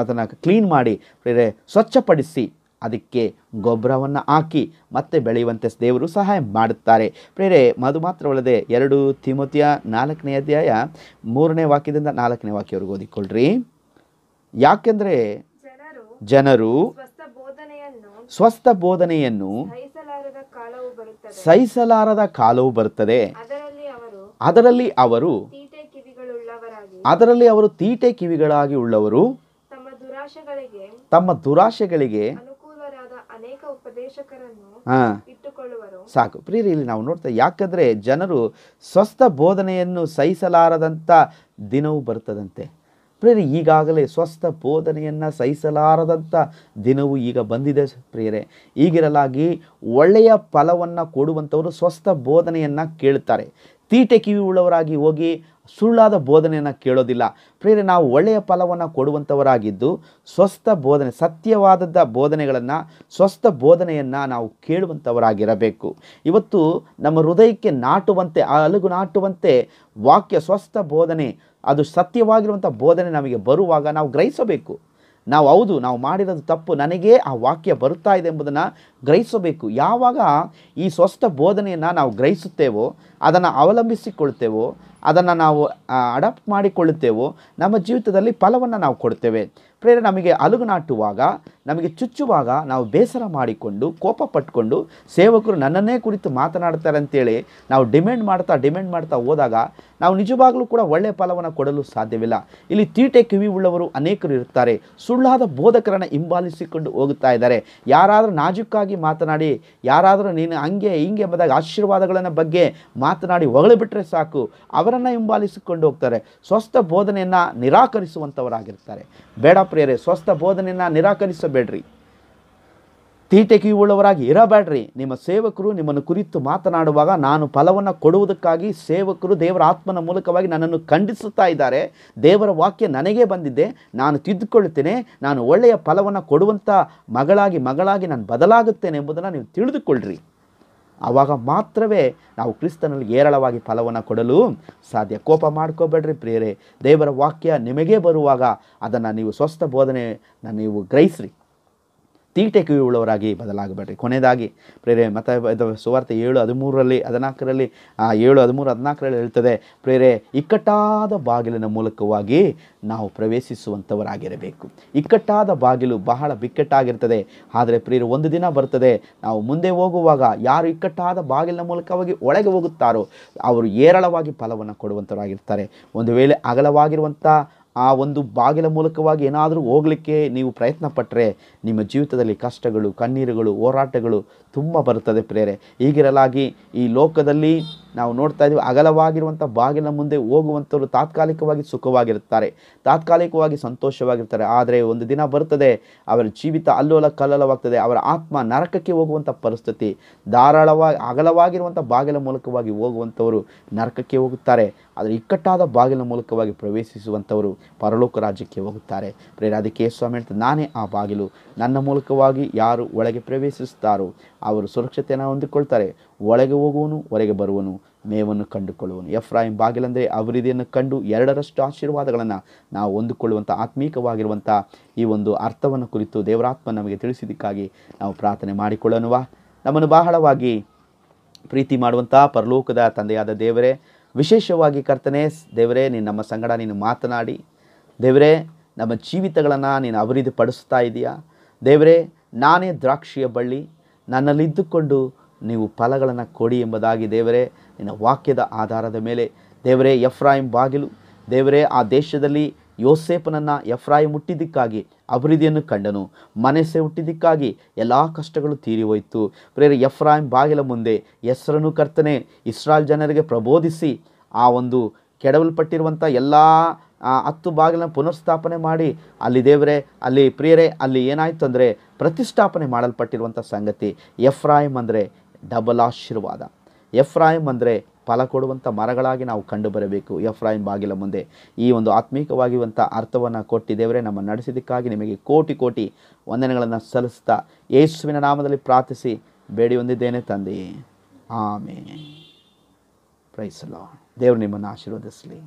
ಅದನ್ನು ಕ್ಲೀನ್ ಮಾಡಿ ಪ್ರೇರೆ ಸ್ವಚ್ಛಪಡಿಸಿ ಅದಕ್ಕೆ ಗೊಬ್ಬರವನ್ನು ಹಾಕಿ ಮತ್ತೆ ಬೆಳೆಯುವಂತೆ ದೇವರು ಸಹಾಯ ಮಾಡುತ್ತಾರೆ ಪ್ರೇರೆ ಮದು ಮಾತ್ರವಲ್ಲದೆ ಎರಡು ತಿಮತಿಯ ನಾಲ್ಕನೇ ಅಧ್ಯಾಯ ಮೂರನೇ ವಾಕ್ಯದಿಂದ ನಾಲ್ಕನೇ ವಾಕ್ಯವರೆಗೂ ಓದಿಕೊಳ್ಳ್ರಿ ಯಾಕೆಂದರೆ ಜನರು ಸ್ವಸ್ಥ ಬೋಧನೆಯನ್ನು ಸಹಿಸಲಾರದ ಕಾಲವು ಬರುತ್ತದೆ ಅದರಲ್ಲಿ ಅವರು ಅದರಲ್ಲಿ ಅವರು ತೀಟೆ ಕಿವಿಗಳಾಗಿ ಉಳ್ಳವರು ತಮ್ಮ ದುರಾಶೆಗಳಿಗೆ ಸಾಕು ಇಲ್ಲಿ ನಾವು ನೋಡ್ತೇವೆ ಯಾಕಂದ್ರೆ ಜನರು ಸ್ವಸ್ಥ ಬೋಧನೆಯನ್ನು ಸಹಿಸಲಾರದಂತ ದಿನವೂ ಬರ್ತದಂತೆ ಪ್ರಿಯರೇ ಈಗಾಗಲೇ ಸ್ವಸ್ಥ ಬೋಧನೆಯನ್ನು ಸಹಿಸಲಾರದಂಥ ದಿನವೂ ಈಗ ಬಂದಿದೆ ಪ್ರಿಯರೇ ಈಗಿರಲಾಗಿ ಒಳ್ಳೆಯ ಫಲವನ್ನು ಕೊಡುವಂಥವರು ಸ್ವಸ್ಥ ಬೋಧನೆಯನ್ನು ಕೇಳ್ತಾರೆ ತೀಟೆ ಕಿವಿ ಉಳ್ಳವರಾಗಿ ಹೋಗಿ ಸುಳ್ಳಾದ ಬೋಧನೆಯನ್ನು ಕೇಳೋದಿಲ್ಲ ಪ್ರೇರೆ ನಾವು ಒಳ್ಳೆಯ ಫಲವನ್ನು ಕೊಡುವಂಥವರಾಗಿದ್ದು ಸ್ವಸ್ಥ ಬೋಧನೆ ಸತ್ಯವಾದದ್ದ ಬೋಧನೆಗಳನ್ನು ಸ್ವಸ್ಥ ಬೋಧನೆಯನ್ನು ನಾವು ಕೇಳುವಂಥವರಾಗಿರಬೇಕು ಇವತ್ತು ನಮ್ಮ ಹೃದಯಕ್ಕೆ ನಾಟುವಂತೆ ಆ ಅಲುಗು ನಾಟುವಂತೆ ವಾಕ್ಯ ಸ್ವಸ್ಥ ಬೋಧನೆ ಅದು ಸತ್ಯವಾಗಿರುವಂಥ ಬೋಧನೆ ನಮಗೆ ಬರುವಾಗ ನಾವು ಗ್ರಹಿಸಬೇಕು ನಾವು ಹೌದು ನಾವು ಮಾಡಿರೋದು ತಪ್ಪು ನನಗೆ ಆ ವಾಕ್ಯ ಬರುತ್ತಾ ಇದೆ ಎಂಬುದನ್ನು ಗ್ರಹಿಸಬೇಕು ಯಾವಾಗ ಈ ಸ್ವಸ್ಥ ಬೋಧನೆಯನ್ನು ನಾವು ಗ್ರಹಿಸುತ್ತೇವೋ ಅದನ್ನು ಅವಲಂಬಿಸಿಕೊಳ್ತೇವೋ ಅದನ್ನು ನಾವು ಅಡಾಪ್ಟ್ ಮಾಡಿಕೊಳ್ಳುತ್ತೇವೋ ನಮ್ಮ ಜೀವಿತದಲ್ಲಿ ಫಲವನ್ನು ನಾವು ಕೊಡ್ತೇವೆ ಪ್ರೇರೆ ನಮಗೆ ಅಲುಗುನಾಟುವಾಗ ನಮಗೆ ಚುಚ್ಚುವಾಗ ನಾವು ಬೇಸರ ಮಾಡಿಕೊಂಡು ಕೋಪ ಪಟ್ಟುಕೊಂಡು ಸೇವಕರು ನನ್ನನ್ನೇ ಕುರಿತು ಮಾತನಾಡ್ತಾರೆ ಅಂತೇಳಿ ನಾವು ಡಿಮ್ಯಾಂಡ್ ಮಾಡ್ತಾ ಡಿಮ್ಯಾಂಡ್ ಮಾಡ್ತಾ ಹೋದಾಗ ನಾವು ನಿಜವಾಗಲೂ ಕೂಡ ಒಳ್ಳೆಯ ಫಲವನ್ನು ಕೊಡಲು ಸಾಧ್ಯವಿಲ್ಲ ಇಲ್ಲಿ ತೀಟೆ ಕಿವಿ ಉಳ್ಳವರು ಅನೇಕರು ಇರ್ತಾರೆ ಸುಳ್ಳಾದ ಬೋಧಕರನ್ನು ಹಿಂಬಾಲಿಸಿಕೊಂಡು ಹೋಗುತ್ತಾ ಇದ್ದಾರೆ ಯಾರಾದರೂ ನಾಜುಕ್ಕಾಗಿ ಮಾತನಾಡಿ ಯಾರಾದರೂ ನೀನು ಹಂಗೆ ಹಿಂಗೆ ಬಂದಾಗ ಆಶೀರ್ವಾದಗಳನ್ನು ಬಗ್ಗೆ ಮಾತನಾಡಿ ಹೊಗಳಿಬಿಟ್ರೆ ಸಾಕು ಅವರನ್ನು ಹಿಂಬಾಲಿಸಿಕೊಂಡು ಹೋಗ್ತಾರೆ ಸ್ವಸ್ಥ ಬೋಧನೆಯನ್ನು ನಿರಾಕರಿಸುವಂಥವರಾಗಿರ್ತಾರೆ ಬೇಡ ಪ್ರಿಯರೇ ಸ್ವಸ್ಥ ಬೋಧನೆಯನ್ನು ನಿರಾಕರಿಸ ಮಾಡಬೇಡ್ರಿ ತೀಟೆಕಿಯುಳ್ಳವರಾಗಿ ಇರಬೇಡ್ರಿ ನಿಮ್ಮ ಸೇವಕರು ನಿಮ್ಮನ್ನು ಕುರಿತು ಮಾತನಾಡುವಾಗ ನಾನು ಫಲವನ್ನು ಕೊಡುವುದಕ್ಕಾಗಿ ಸೇವಕರು ದೇವರ ಆತ್ಮನ ಮೂಲಕವಾಗಿ ನನ್ನನ್ನು ಖಂಡಿಸುತ್ತಾ ಇದ್ದಾರೆ ದೇವರ ವಾಕ್ಯ ನನಗೇ ಬಂದಿದ್ದೆ ನಾನು ತಿದ್ದುಕೊಳ್ಳುತ್ತೇನೆ ನಾನು ಒಳ್ಳೆಯ ಫಲವನ್ನು ಕೊಡುವಂಥ ಮಗಳಾಗಿ ಮಗಳಾಗಿ ನಾನು ಬದಲಾಗುತ್ತೇನೆ ಎಂಬುದನ್ನು ನೀವು ತಿಳಿದುಕೊಳ್ಳ್ರಿ ಆವಾಗ ಮಾತ್ರವೇ ನಾವು ಕ್ರಿಸ್ತನಲ್ಲಿ ಹೇರಳವಾಗಿ ಫಲವನ್ನು ಕೊಡಲು ಸಾಧ್ಯ ಕೋಪ ಮಾಡ್ಕೋಬೇಡ್ರಿ ಪ್ರಿಯರೇ ದೇವರ ವಾಕ್ಯ ನಿಮಗೇ ಬರುವಾಗ ಅದನ್ನು ನೀವು ಸ್ವಸ್ಥ ಬೋಧನೆ ನೀವು ಗ್ರಹಿಸ್ರಿ ತೀಟೆ ಕಿವಿಯುಳ್ಳವರಾಗಿ ಬದಲಾಗಬೇಡ್ರಿ ಕೊನೆಯದಾಗಿ ಪ್ರೇರೆ ಮತ ಸುವಾರ್ತೆ ಏಳು ಹದಿಮೂರರಲ್ಲಿ ಹದಿನಾಲ್ಕರಲ್ಲಿ ಆ ಏಳು ಹದಿಮೂರು ಹದಿನಾಲ್ಕರಲ್ಲಿ ಹೇಳ್ತದೆ ಪ್ರೇರೆ ಇಕ್ಕಟ್ಟಾದ ಬಾಗಿಲಿನ ಮೂಲಕವಾಗಿ ನಾವು ಪ್ರವೇಶಿಸುವಂಥವರಾಗಿರಬೇಕು ಇಕ್ಕಟ್ಟಾದ ಬಾಗಿಲು ಬಹಳ ಬಿಕ್ಕಟ್ಟಾಗಿರ್ತದೆ ಆದರೆ ಪ್ರಿಯರು ಒಂದು ದಿನ ಬರ್ತದೆ ನಾವು ಮುಂದೆ ಹೋಗುವಾಗ ಯಾರು ಇಕ್ಕಟ್ಟಾದ ಬಾಗಿಲಿನ ಮೂಲಕವಾಗಿ ಒಳಗೆ ಹೋಗುತ್ತಾರೋ ಅವರು ಏರಳವಾಗಿ ಫಲವನ್ನು ಕೊಡುವಂಥವರಾಗಿರ್ತಾರೆ ಒಂದು ವೇಳೆ ಅಗಲವಾಗಿರುವಂಥ ಆ ಒಂದು ಬಾಗಿಲ ಮೂಲಕವಾಗಿ ಏನಾದರೂ ಹೋಗಲಿಕ್ಕೆ ನೀವು ಪ್ರಯತ್ನ ಪಟ್ಟರೆ ನಿಮ್ಮ ಜೀವಿತದಲ್ಲಿ ಕಷ್ಟಗಳು ಕಣ್ಣೀರುಗಳು ಹೋರಾಟಗಳು ತುಂಬ ಬರುತ್ತದೆ ಪ್ರೇರೆ ಹೀಗಿರಲಾಗಿ ಈ ಲೋಕದಲ್ಲಿ ನಾವು ನೋಡ್ತಾ ಇದ್ದೀವಿ ಅಗಲವಾಗಿರುವಂಥ ಬಾಗಿಲ ಮುಂದೆ ಹೋಗುವಂಥವ್ರು ತಾತ್ಕಾಲಿಕವಾಗಿ ಸುಖವಾಗಿರುತ್ತಾರೆ ತಾತ್ಕಾಲಿಕವಾಗಿ ಸಂತೋಷವಾಗಿರ್ತಾರೆ ಆದರೆ ಒಂದು ದಿನ ಬರುತ್ತದೆ ಅವರ ಜೀವಿತ ಅಲ್ಲೋಲ ಕಲ್ಲೋಲವಾಗ್ತದೆ ಅವರ ಆತ್ಮ ನರಕಕ್ಕೆ ಹೋಗುವಂಥ ಪರಿಸ್ಥಿತಿ ಧಾರಾಳವಾಗಿ ಅಗಲವಾಗಿರುವಂಥ ಬಾಗಿಲ ಮೂಲಕವಾಗಿ ಹೋಗುವಂಥವರು ನರಕಕ್ಕೆ ಹೋಗುತ್ತಾರೆ ಆದರೆ ಇಕ್ಕಟ್ಟಾದ ಬಾಗಿಲ ಮೂಲಕವಾಗಿ ಪ್ರವೇಶಿಸುವಂಥವರು ಪರಲೋಕ ರಾಜ್ಯಕ್ಕೆ ಹೋಗುತ್ತಾರೆ ಪ್ರೇರಾದಿಕೆ ಸ್ವಾಮಿ ಅಂತ ನಾನೇ ಆ ಬಾಗಿಲು ನನ್ನ ಮೂಲಕವಾಗಿ ಯಾರು ಒಳಗೆ ಪ್ರವೇಶಿಸುತ್ತಾರೋ ಅವರು ಸುರಕ್ಷತೆಯನ್ನು ಹೊಂದಿಕೊಳ್ತಾರೆ ಒಳಗೆ ಹೋಗುವನು ಹೊರಗೆ ಬರುವನು ಮೇವನ್ನು ಕಂಡುಕೊಳ್ಳುವನು ಎಫ್ರಾಹಿಂ ಬಾಗಿಲಂದರೆ ಅಭಿವೃದ್ಧಿಯನ್ನು ಕಂಡು ಎರಡರಷ್ಟು ಆಶೀರ್ವಾದಗಳನ್ನು ನಾವು ಹೊಂದಿಕೊಳ್ಳುವಂಥ ಆತ್ಮೀಕವಾಗಿರುವಂಥ ಈ ಒಂದು ಅರ್ಥವನ್ನು ಕುರಿತು ದೇವರಾತ್ಮ ನಮಗೆ ತಿಳಿಸಿದ್ದಕ್ಕಾಗಿ ನಾವು ಪ್ರಾರ್ಥನೆ ಮಾಡಿಕೊಳ್ಳೋಣವಾ ನಮ್ಮನ್ನು ಬಹಳವಾಗಿ ಪ್ರೀತಿ ಮಾಡುವಂಥ ಪರಲೋಕದ ತಂದೆಯಾದ ದೇವರೇ ವಿಶೇಷವಾಗಿ ಕರ್ತನೇ ದೇವರೇ ನೀನು ನಮ್ಮ ಸಂಗಡ ನೀನು ಮಾತನಾಡಿ ದೇವರೇ ನಮ್ಮ ಜೀವಿತಗಳನ್ನು ನೀನು ಅಭಿವೃದ್ಧಿ ಪಡಿಸ್ತಾ ಇದೆಯಾ ದೇವರೇ ನಾನೇ ದ್ರಾಕ್ಷಿಯ ಬಳ್ಳಿ ನನ್ನಲ್ಲಿದ್ದುಕೊಂಡು ನೀವು ಫಲಗಳನ್ನು ಕೊಡಿ ಎಂಬುದಾಗಿ ದೇವರೇ ನಿನ್ನ ವಾಕ್ಯದ ಆಧಾರದ ಮೇಲೆ ದೇವರೇ ಎಫ್ರಾಯಿಂ ಬಾಗಿಲು ದೇವರೇ ಆ ದೇಶದಲ್ಲಿ ಯೋಸೇಪನನ್ನು ಎಫ್ರಾಯಿ ಮುಟ್ಟಿದ್ದಕ್ಕಾಗಿ ಅಭಿವೃದ್ಧಿಯನ್ನು ಕಂಡನು ಮನಸ್ಸೆ ಹುಟ್ಟಿದ್ದಕ್ಕಾಗಿ ಎಲ್ಲ ಕಷ್ಟಗಳು ತೀರಿ ಹೋಯಿತು ಪ್ರೇರೆ ಎಫ್ರಾಯಿಂ ಬಾಗಿಲ ಮುಂದೆ ಹೆಸರನ್ನು ಕರ್ತನೆ ಇಸ್ರಾಲ್ ಜನರಿಗೆ ಪ್ರಬೋಧಿಸಿ ಆ ಒಂದು ಕೆಡವಲ್ಪಟ್ಟಿರುವಂಥ ಎಲ್ಲ ಹತ್ತು ಬಾಗಿಲನ್ನು ಪುನರ್ಸ್ಥಾಪನೆ ಮಾಡಿ ಅಲ್ಲಿ ದೇವರೇ ಅಲ್ಲಿ ಪ್ರಿಯರೇ ಅಲ್ಲಿ ಏನಾಯಿತು ಅಂದರೆ ಪ್ರತಿಷ್ಠಾಪನೆ ಮಾಡಲ್ಪಟ್ಟಿರುವಂಥ ಸಂಗತಿ ಎಫ್ರಾಯಿಮ್ ಅಂದರೆ ಡಬಲ್ ಆಶೀರ್ವಾದ ಎಫ್ರಾಯಿಮ್ ಅಂದರೆ ಫಲ ಕೊಡುವಂಥ ಮರಗಳಾಗಿ ನಾವು ಕಂಡು ಬರಬೇಕು ಎಫ್ರಾಯಿಮ್ ಬಾಗಿಲ ಮುಂದೆ ಈ ಒಂದು ಆತ್ಮೀಕವಾಗಿರುವಂಥ ಅರ್ಥವನ್ನು ಕೊಟ್ಟಿದ್ದೇವರೇ ನಮ್ಮ ನಡೆಸಿದ್ದಕ್ಕಾಗಿ ನಿಮಗೆ ಕೋಟಿ ಕೋಟಿ ವಂದನೆಗಳನ್ನು ಸಲ್ಲಿಸ್ತಾ ಯೇಸುವಿನ ನಾಮದಲ್ಲಿ ಪ್ರಾರ್ಥಿಸಿ ಬೇಡಿ ಹೊಂದಿದ್ದೇನೆ ತಂದೆಯೇ ಆಮೇಲೆ ಪ್ರೈಸಲ ದೇವರು ನಿಮ್ಮನ್ನು ಆಶೀರ್ವದಿಸಲಿ